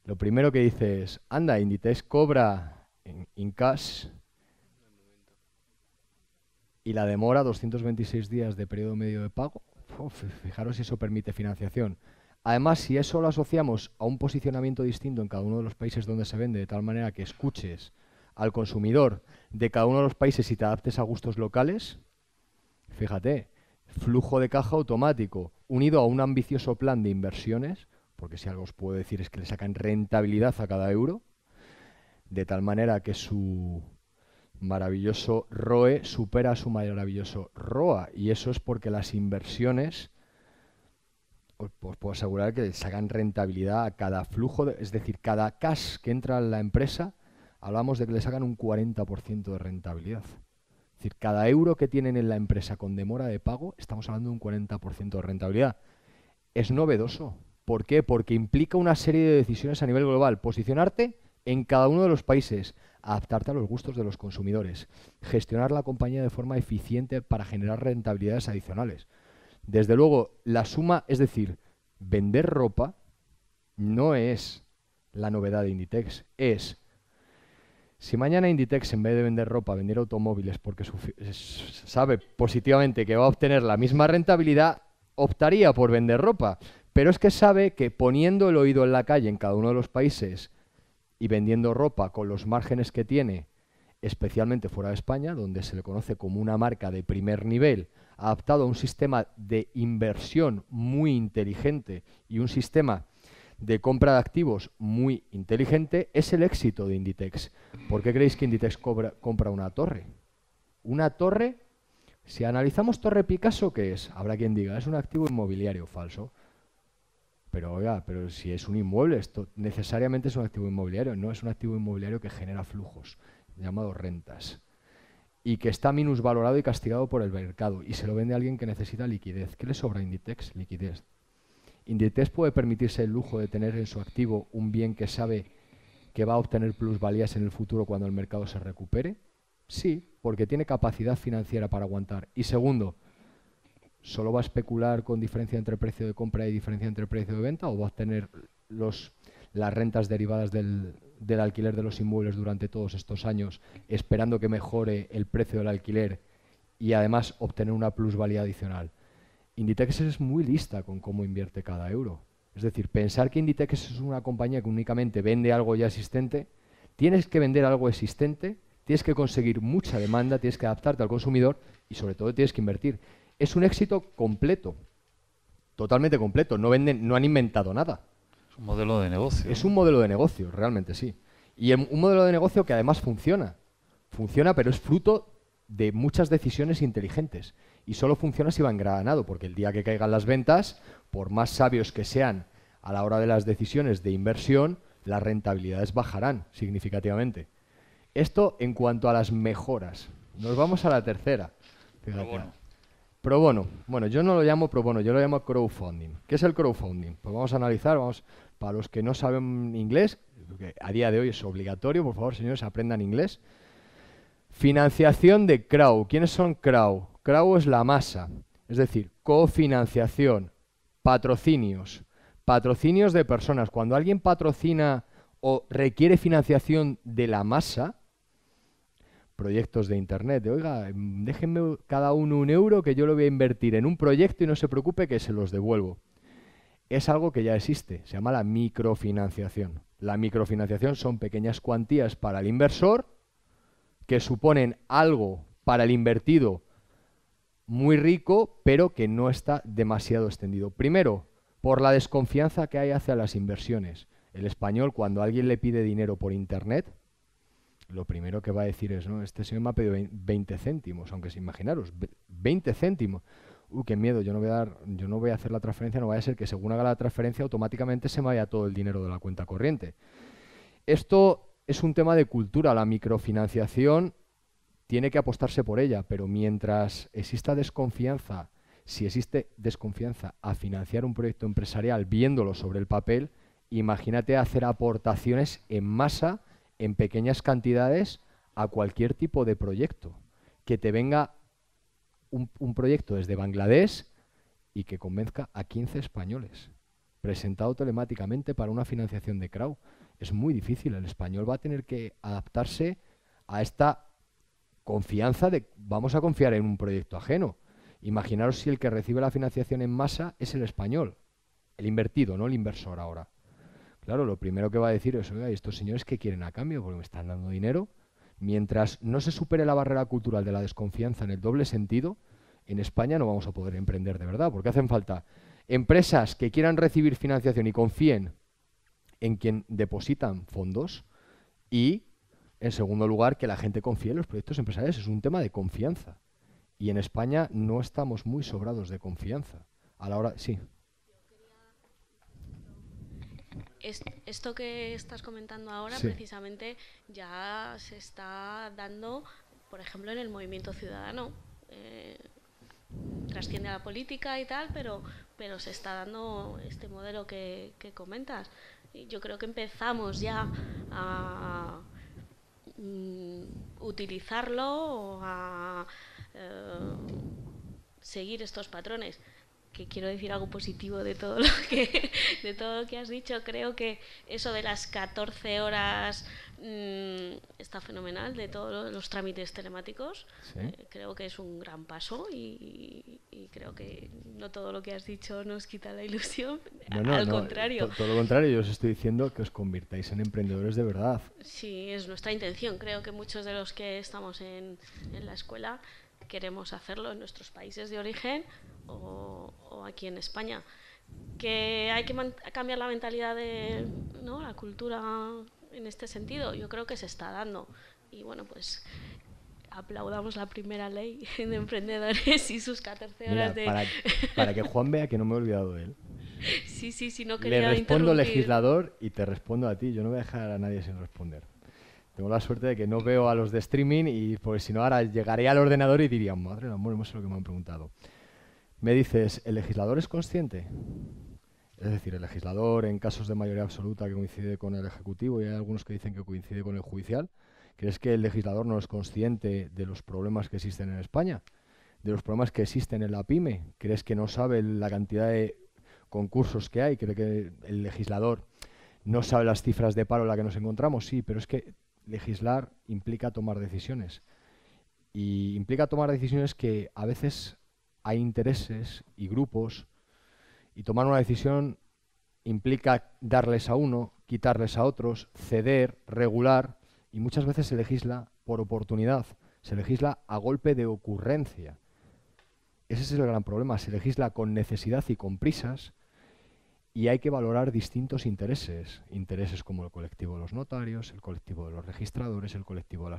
lo primero que dice es, anda, Inditex cobra en, in cash y la demora 226 días de periodo medio de pago. fijaros si eso permite financiación. Además, si eso lo asociamos a un posicionamiento distinto en cada uno de los países donde se vende, de tal manera que escuches al consumidor de cada uno de los países y te adaptes a gustos locales, fíjate, flujo de caja automático, unido a un ambicioso plan de inversiones, porque si algo os puedo decir es que le sacan rentabilidad a cada euro, de tal manera que su maravilloso ROE supera a su maravilloso ROA, y eso es porque las inversiones, os puedo asegurar que le sacan rentabilidad a cada flujo, es decir, cada cash que entra en la empresa, hablamos de que le sacan un 40% de rentabilidad decir, cada euro que tienen en la empresa con demora de pago, estamos hablando de un 40% de rentabilidad. Es novedoso. ¿Por qué? Porque implica una serie de decisiones a nivel global. Posicionarte en cada uno de los países, adaptarte a los gustos de los consumidores, gestionar la compañía de forma eficiente para generar rentabilidades adicionales. Desde luego, la suma, es decir, vender ropa no es la novedad de Inditex, es si mañana Inditex, en vez de vender ropa, vender automóviles porque sabe positivamente que va a obtener la misma rentabilidad, optaría por vender ropa. Pero es que sabe que poniendo el oído en la calle en cada uno de los países y vendiendo ropa con los márgenes que tiene, especialmente fuera de España, donde se le conoce como una marca de primer nivel, adaptado a un sistema de inversión muy inteligente y un sistema de compra de activos muy inteligente es el éxito de Inditex. ¿Por qué creéis que Inditex compra una torre? Una torre, si analizamos Torre Picasso, ¿qué es? Habrá quien diga, es un activo inmobiliario falso. Pero oiga, pero si es un inmueble, esto necesariamente es un activo inmobiliario, no es un activo inmobiliario que genera flujos, llamados rentas, y que está minusvalorado y castigado por el mercado, y se lo vende a alguien que necesita liquidez. ¿Qué le sobra a Inditex? Liquidez. Inditex puede permitirse el lujo de tener en su activo un bien que sabe que va a obtener plusvalías en el futuro cuando el mercado se recupere? Sí, porque tiene capacidad financiera para aguantar. Y segundo, ¿solo va a especular con diferencia entre precio de compra y diferencia entre precio de venta o va a obtener las rentas derivadas del alquiler de los inmuebles durante todos estos años esperando que mejore el precio del alquiler y además obtener una plusvalía adicional? Inditex es muy lista con cómo invierte cada euro. Es decir, pensar que Inditex es una compañía que únicamente vende algo ya existente, tienes que vender algo existente, tienes que conseguir mucha demanda, tienes que adaptarte al consumidor y sobre todo tienes que invertir. Es un éxito completo, totalmente completo. No venden, no han inventado nada. Es un modelo de negocio. Es un modelo de negocio, realmente sí. Y em, un modelo de negocio que además funciona. Funciona, pero es fruto de muchas decisiones inteligentes y solo funciona si va engranado, porque el día que caigan las ventas, por más sabios que sean a la hora de las decisiones de inversión, las rentabilidades bajarán significativamente. Esto en cuanto a las mejoras. Nos vamos a la tercera. Pro bono. bono. Bueno, yo no lo llamo pro bono, yo lo llamo crowdfunding. ¿Qué es el crowdfunding? Pues vamos a analizar, vamos, para los que no saben inglés, que a día de hoy es obligatorio, por favor, señores, aprendan inglés. Financiación de crowd. ¿Quiénes son crowd? Cravo es la masa, es decir, cofinanciación, patrocinios, patrocinios de personas. Cuando alguien patrocina o requiere financiación de la masa, proyectos de internet, de, oiga, déjenme cada uno un euro que yo lo voy a invertir en un proyecto y no se preocupe que se los devuelvo. Es algo que ya existe, se llama la microfinanciación. La microfinanciación son pequeñas cuantías para el inversor que suponen algo para el invertido muy rico, pero que no está demasiado extendido. Primero, por la desconfianza que hay hacia las inversiones. El español, cuando alguien le pide dinero por Internet, lo primero que va a decir es, no, este señor me ha pedido 20 céntimos, aunque se imaginaros, 20 céntimos. Uy, qué miedo, yo no voy a dar, yo no voy a hacer la transferencia, no vaya a ser que según haga la transferencia automáticamente se me vaya todo el dinero de la cuenta corriente. Esto es un tema de cultura, la microfinanciación tiene que apostarse por ella, pero mientras exista desconfianza, si existe desconfianza a financiar un proyecto empresarial viéndolo sobre el papel, imagínate hacer aportaciones en masa, en pequeñas cantidades, a cualquier tipo de proyecto. Que te venga un, proyecto desde Bangladesh y que convenzca a 15 españoles, presentado telemáticamente para una financiación de crowd. Es muy difícil, el español va a tener que adaptarse a esta Confianza de vamos a confiar en un proyecto ajeno. Imaginaros si el que recibe la financiación en masa es el español, el invertido, no el inversor ahora. Claro, lo primero que va a decir es, oiga, ¿y estos señores qué quieren a cambio? Porque me están dando dinero. Mientras no se supere la barrera cultural de la desconfianza en el doble sentido, en España no vamos a poder emprender de verdad, porque hacen falta empresas que quieran recibir financiación y confíen en quien depositan fondos y en segundo lugar, que la gente confíe en los proyectos empresariales. Es un tema de confianza. Y en España no estamos muy sobrados de confianza. A la hora. Sí. Esto que estás comentando ahora, precisamente, ya se está dando, por ejemplo, en el movimiento ciudadano. Eh, trasciende a la política y tal, pero, pero se está dando este modelo que, comentas. yo creo que empezamos ya a, Mm, utilizarlo o a eh, seguir estos patrones que quiero decir algo positivo de todo lo que [LAUGHS] de todo lo que has dicho creo que eso de las 14 horas Mm, está fenomenal de todos los trámites telemáticos. Eh, creo que es un gran paso y, creo que no todo lo que has dicho nos quita la ilusión. No, no, Al no, contrario. Todo lo contrario, yo os estoy diciendo que os convirtáis en emprendedores de verdad. Sí, es nuestra intención. Creo que muchos de los que estamos en, la escuela queremos hacerlo en nuestros países de origen o, o aquí en España que hay que cambiar la mentalidad de ¿no? la cultura en este sentido. Yo creo que se está dando. Y bueno, pues aplaudamos la primera ley [LAUGHS] de emprendedores y sus 14 horas de... Para, para, que Juan vea que no me he olvidado de él. [LAUGHS] Sí, sí, sí, no quería Le respondo legislador y te respondo a ti. Yo no voy a dejar a nadie sin responder. Tengo la suerte de que no veo a los de streaming y pues si no ahora llegaré al ordenador y diría, madre del amor, no sé lo que me han preguntado. Me dices, ¿el legislador es consciente? Es decir, el legislador, en casos de mayoría absoluta que coincide con el Ejecutivo, y hay algunos que dicen que coincide con el judicial, ¿crees que el legislador no es consciente de los problemas que existen en España? ¿De los problemas que existen en la PyME? ¿Crees que no sabe la cantidad de concursos que hay? ¿Crees que el legislador no sabe las cifras de paro en las que nos encontramos? Sí, pero es que legislar implica tomar decisiones. Y implica tomar decisiones que a veces hay intereses y grupos y tomar una decisión implica darles a uno, quitarles a otros, ceder, regular, y muchas veces se legisla por oportunidad, se legisla a golpe de ocurrencia. Ese es el gran problema, se legisla con necesidad y con prisas y hay que valorar distintos intereses, intereses como el colectivo de los notarios, el colectivo de los registradores, el colectivo de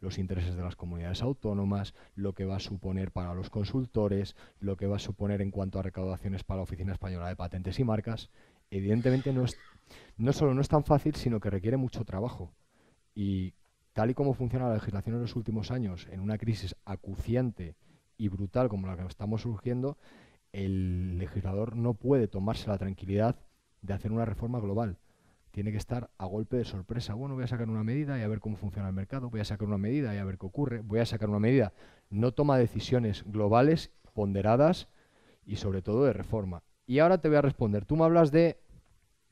los intereses de las comunidades autónomas, lo que va a suponer para los consultores, lo que va a suponer en cuanto a recaudaciones para la Oficina Española de Patentes y Marcas. Evidentemente no no solo no es tan fácil, sino que requiere mucho trabajo. Y tal y como funciona la legislación en los últimos años, en una crisis acuciante y brutal como la que estamos surgiendo, el legislador no puede tomarse la tranquilidad de hacer una reforma global. Tiene que estar a golpe de sorpresa. Bueno, voy a sacar una medida y a ver cómo funciona el mercado, voy a sacar una medida y a ver qué ocurre, voy a sacar una medida. No toma decisiones globales, ponderadas y sobre todo de reforma. Y ahora te voy a responder. Tú me hablas de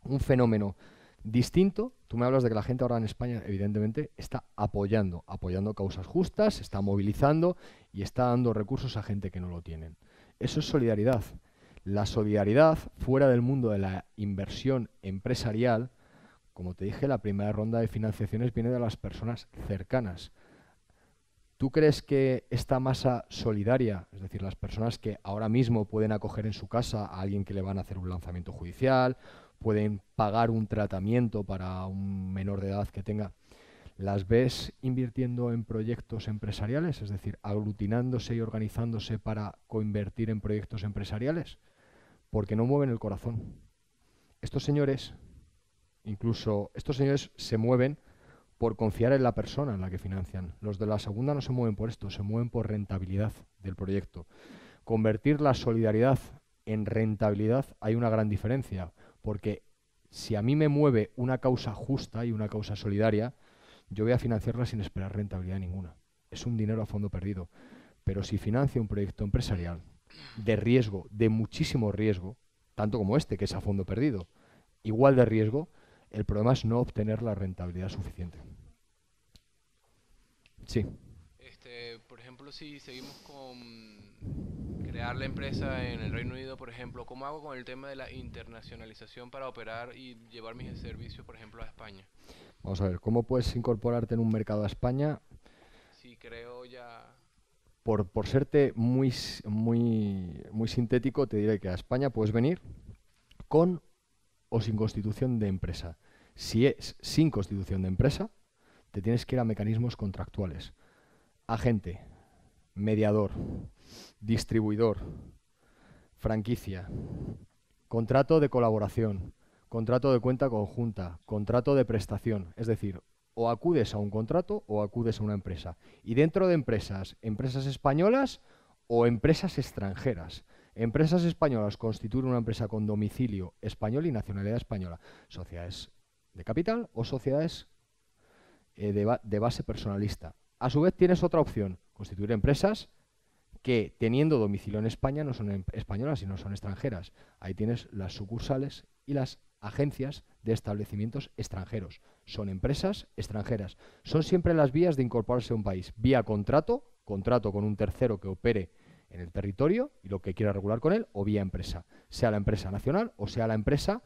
un fenómeno distinto. Tú me hablas de que la gente ahora en España, evidentemente, está apoyando, apoyando causas justas, está movilizando y está dando recursos a gente que no lo tienen. Eso es solidaridad. La solidaridad fuera del mundo de la inversión empresarial, como te dije, la primera ronda de financiaciones viene de las personas cercanas. ¿Tú crees que esta masa solidaria, es decir, las personas que ahora mismo pueden acoger en su casa a alguien que le van a hacer un lanzamiento judicial, pueden pagar un tratamiento para un menor de edad que tenga, ¿Las ves invirtiendo en proyectos empresariales, es decir, aglutinándose y organizándose para coinvertir en proyectos empresariales? Porque no mueven el corazón. Estos señores, incluso estos señores se mueven por confiar en la persona en la que financian. Los de la segunda no se mueven por esto, se mueven por rentabilidad del proyecto. Convertir la solidaridad en rentabilidad hay una gran diferencia, porque si a mí me mueve una causa justa y una causa solidaria, yo voy a financiarla sin esperar rentabilidad ninguna. Es un dinero a fondo perdido. Pero si financia un proyecto empresarial de riesgo, de muchísimo riesgo, tanto como este, que es a fondo perdido, igual de riesgo, el problema es no obtener la rentabilidad suficiente. Sí. Este, por ejemplo, si seguimos con crear la empresa en el Reino Unido, por ejemplo, ¿cómo hago con el tema de la internacionalización para operar y llevar mis servicios, por ejemplo, a España? Vamos a ver, ¿cómo puedes incorporarte en un mercado a España? Sí, creo ya. Por, serte muy, muy, muy sintético, te diré que a España puedes venir con o sin constitución de empresa. Si es sin constitución de empresa, te tienes que ir a mecanismos contractuales. Agente, mediador, distribuidor, franquicia, contrato de colaboración, contrato de cuenta conjunta, contrato de prestación, es decir, o acudes a un contrato o acudes a una empresa. Y dentro de empresas, empresas españolas o empresas extranjeras. Empresas españolas constituyen una empresa con domicilio español y nacionalidad española. Sociedades de capital o sociedades eh, de, base personalista. A su vez tienes otra opción, constituir empresas que teniendo domicilio en España no son em-, españolas, y no son extranjeras. Ahí tienes las sucursales y las agencias de establecimientos extranjeros. Son empresas extranjeras. Son siempre las vías de incorporarse a un país. Vía contrato, contrato con un tercero que opere en el territorio y lo que quiera regular con él, o vía empresa. Sea la empresa nacional o sea la empresa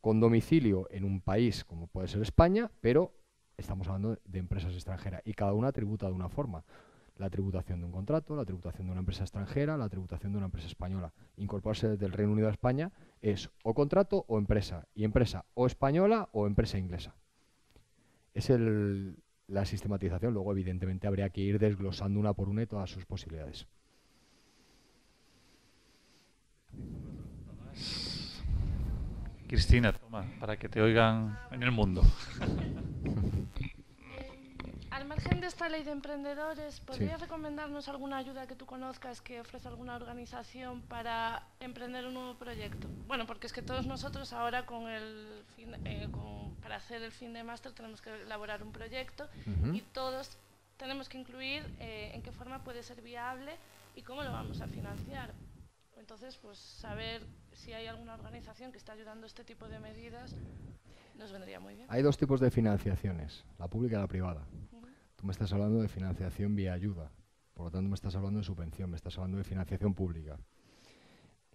con domicilio en un país como puede ser España, pero estamos hablando de empresas extranjeras y cada una tributa de una forma. La tributación de un contrato, la tributación de una empresa extranjera, la tributación de una empresa española. Incorporarse desde el Reino Unido a España es o contrato o empresa, y empresa o española o empresa inglesa. Es el, la sistematización, luego evidentemente habría que ir desglosando una por una todas sus posibilidades. Cristina, toma, para que te oigan en el mundo. [LAUGHS] margen de esta ley de emprendedores, ¿podrías recomendarnos alguna ayuda que tú conozcas que ofrece alguna organización para emprender un nuevo proyecto? Bueno, porque es que todos nosotros ahora con el eh, para hacer el fin de máster tenemos que elaborar un proyecto y todos tenemos que incluir eh, en qué forma puede ser viable y cómo lo vamos a financiar. Entonces, pues saber si hay alguna organización que está ayudando a este tipo de medidas nos vendría muy bien. Hay dos tipos de financiaciones, la pública y la privada me estás hablando de financiación vía ayuda, por lo tanto me estás hablando de subvención, me estás hablando de financiación pública.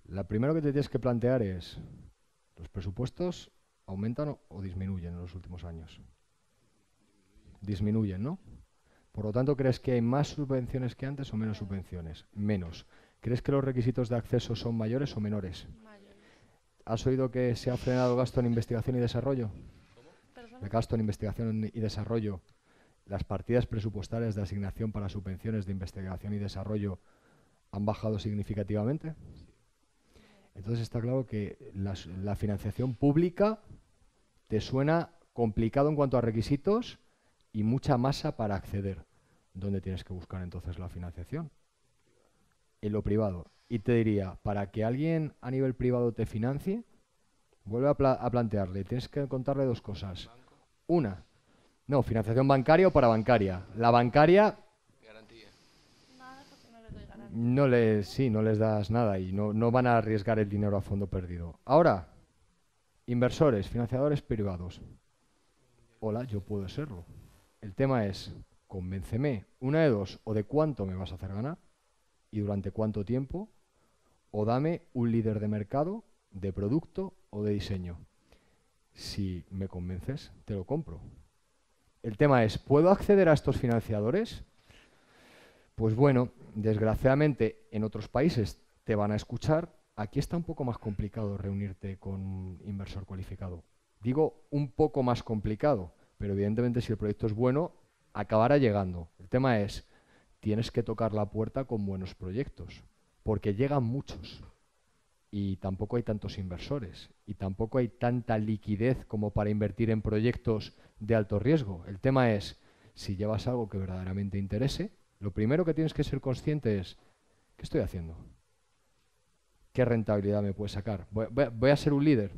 La primera que te tienes que plantear es, ¿los presupuestos aumentan o, disminuyen en los últimos años? Disminuyen, ¿no? Por lo tanto, ¿crees que hay más subvenciones que antes o menos subvenciones? Menos. ¿Crees que los requisitos de acceso son mayores o menores? Mayores. ¿Has oído que se ha frenado el gasto en investigación y desarrollo? ¿Cómo? El gasto en investigación y desarrollo las partidas presupuestarias de asignación para subvenciones de investigación y desarrollo han bajado significativamente. Entonces está claro que la, financiación pública te suena complicado en cuanto a requisitos y mucha masa para acceder. ¿Dónde tienes que buscar entonces la financiación? En lo privado. Y te diría, para que alguien a nivel privado te financie, vuelve a, a plantearle, tienes que contarle dos cosas. Una, no, financiación bancaria o para bancaria. La bancaria... no les sí, no les das nada y no, no van a arriesgar el dinero a fondo perdido. Ahora, inversores, financiadores privados. Hola, yo puedo serlo. El tema es, convénceme, una de dos, o de cuánto me vas a hacer ganar y durante cuánto tiempo, o dame un líder de mercado, de producto o de diseño. Si me convences, te lo compro. El tema es, ¿puedo acceder a estos financiadores? Pues bueno, desgraciadamente en otros países te van a escuchar. Aquí está un poco más complicado reunirte con un inversor cualificado. Digo un poco más complicado, pero evidentemente si el proyecto es bueno, acabará llegando. El tema es, tienes que tocar la puerta con buenos proyectos, porque llegan muchos y tampoco hay tantos inversores y tampoco hay tanta liquidez como para invertir en proyectos de alto riesgo. El tema es, si llevas algo que verdaderamente interese, lo primero que tienes que ser consciente es, ¿qué estoy haciendo? ¿Qué rentabilidad me puede sacar? Voy, a ser un líder.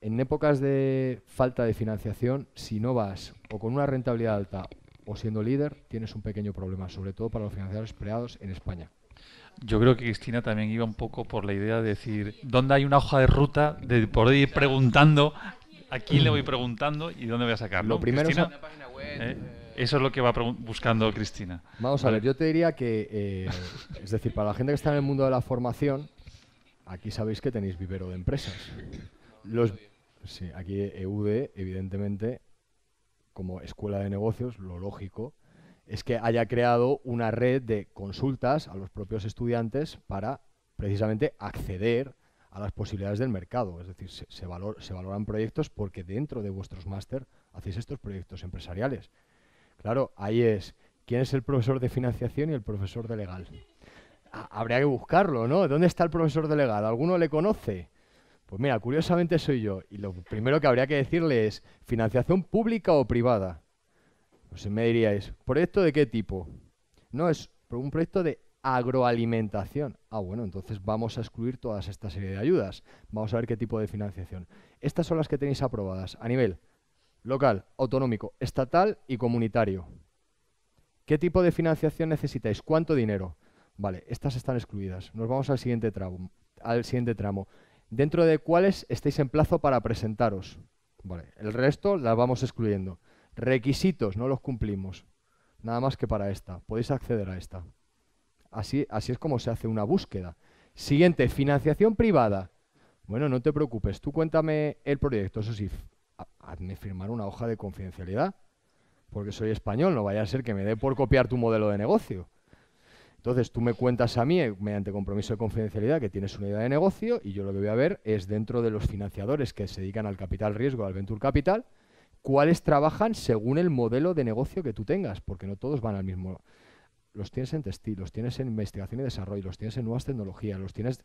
En épocas de falta de financiación, si no vas o con una rentabilidad alta o siendo líder, tienes un pequeño problema, sobre todo para los financieros empleados en España. Yo creo que Cristina también iba un poco por la idea de decir, ¿dónde hay una hoja de ruta de poder ir preguntando? a quién le voy preguntando y dónde voy a sacarlo. Lo primero ¿eh? Eso es lo que va buscando Cristina. Vamos a ver, yo te diría que, eh, es decir, para la gente que está en el mundo de la formación, aquí sabéis que tenéis vivero de empresas. Los, sí, aquí EUD, evidentemente, como escuela de negocios, lo lógico es que haya creado una red de consultas a los propios estudiantes para precisamente acceder a las posibilidades del mercado. Es decir, se, valoran proyectos porque dentro de vuestros máster hacéis estos proyectos empresariales. Claro, ahí es, ¿quién es el profesor de financiación y el profesor de legal? habría que buscarlo, ¿no? ¿Dónde está el profesor de legal? ¿Alguno le conoce? Pues mira, curiosamente soy yo. Y lo primero que habría que decirle es, ¿financiación pública o privada? Pues me diríais, ¿proyecto de qué tipo? No, es un proyecto de agroalimentación. Ah, bueno, entonces vamos a excluir todas esta serie de ayudas. Vamos a ver qué tipo de financiación. Estas son las que tenéis aprobadas a nivel local, autonómico, estatal y comunitario. ¿Qué tipo de financiación necesitáis? ¿Cuánto dinero? Vale, estas están excluidas. Nos vamos al siguiente tramo. Al siguiente tramo. Dentro de cuáles estáis en plazo para presentaros. Vale, el resto las vamos excluyendo. Requisitos, no los cumplimos. Nada más que para esta. Podéis acceder a esta. Así, así es como se hace una búsqueda. Siguiente, financiación privada. Bueno, no te preocupes, tú cuéntame el proyecto. Eso sí, hazme firmar una hoja de confidencialidad, porque soy español, no vaya a ser que me dé por copiar tu modelo de negocio. Entonces tú me cuentas a mí, eh, mediante compromiso de confidencialidad, que tienes una idea de negocio y yo lo que voy a ver es dentro de los financiadores que se dedican al capital riesgo, al venture capital, cuáles trabajan según el modelo de negocio que tú tengas, porque no todos van al mismo. Los tienes en textil, los tienes en investigación y desarrollo, los tienes en nuevas tecnologías, los tienes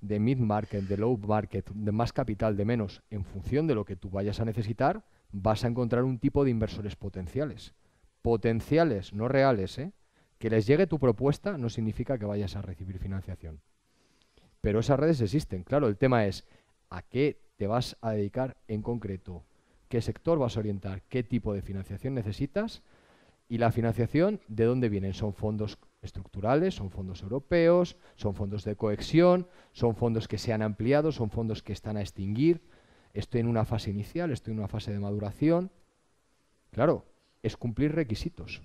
de mid market, de low market, de más capital, de menos. En función de lo que tú vayas a necesitar, vas a encontrar un tipo de inversores potenciales. Potenciales, no reales. ¿eh? Que les llegue tu propuesta no significa que vayas a recibir financiación. Pero esas redes existen. Claro, el tema es a qué te vas a dedicar en concreto, qué sector vas a orientar, qué tipo de financiación necesitas y la financiación de dónde vienen. Son fondos estructurales, son fondos europeos, son fondos de cohesión, son fondos que se han ampliado, son fondos que están a extinguir. Estoy en una fase inicial, estoy en una fase de maduración. Claro, es cumplir requisitos.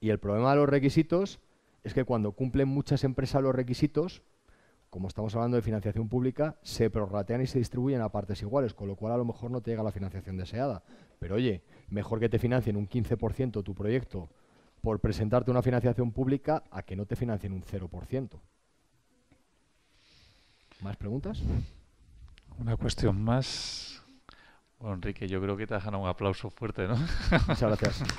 Y el problema de los requisitos es que cuando cumplen muchas empresas los requisitos, como estamos hablando de financiación pública, se prorratean y se distribuyen a partes iguales, con lo cual a lo mejor no te llega la financiación deseada. Pero oye, mejor que te financien un 15% tu proyecto por presentarte una financiación pública a que no te financien un 0%. ¿Más preguntas? Una cuestión más. Bueno, Enrique, yo creo que te dejan un aplauso fuerte, ¿no? Muchas gracias. [LAUGHS]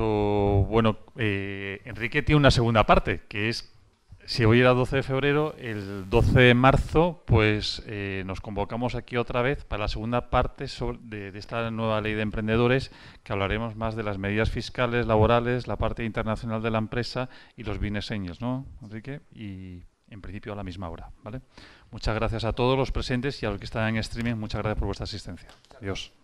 bueno, eh, Enrique tiene una segunda parte, que es, si hoy era 12 de febrero, el 12 de marzo, pues eh, nos convocamos aquí otra vez para la segunda parte de, esta nueva ley de emprendedores, que hablaremos más de las medidas fiscales, laborales, la parte internacional de la empresa y los bienes señores. ¿no, Enrique? Y en principio a la misma hora, ¿vale? Muchas gracias a todos los presentes y a los que están en streaming, muchas gracias por vuestra asistencia. Adiós.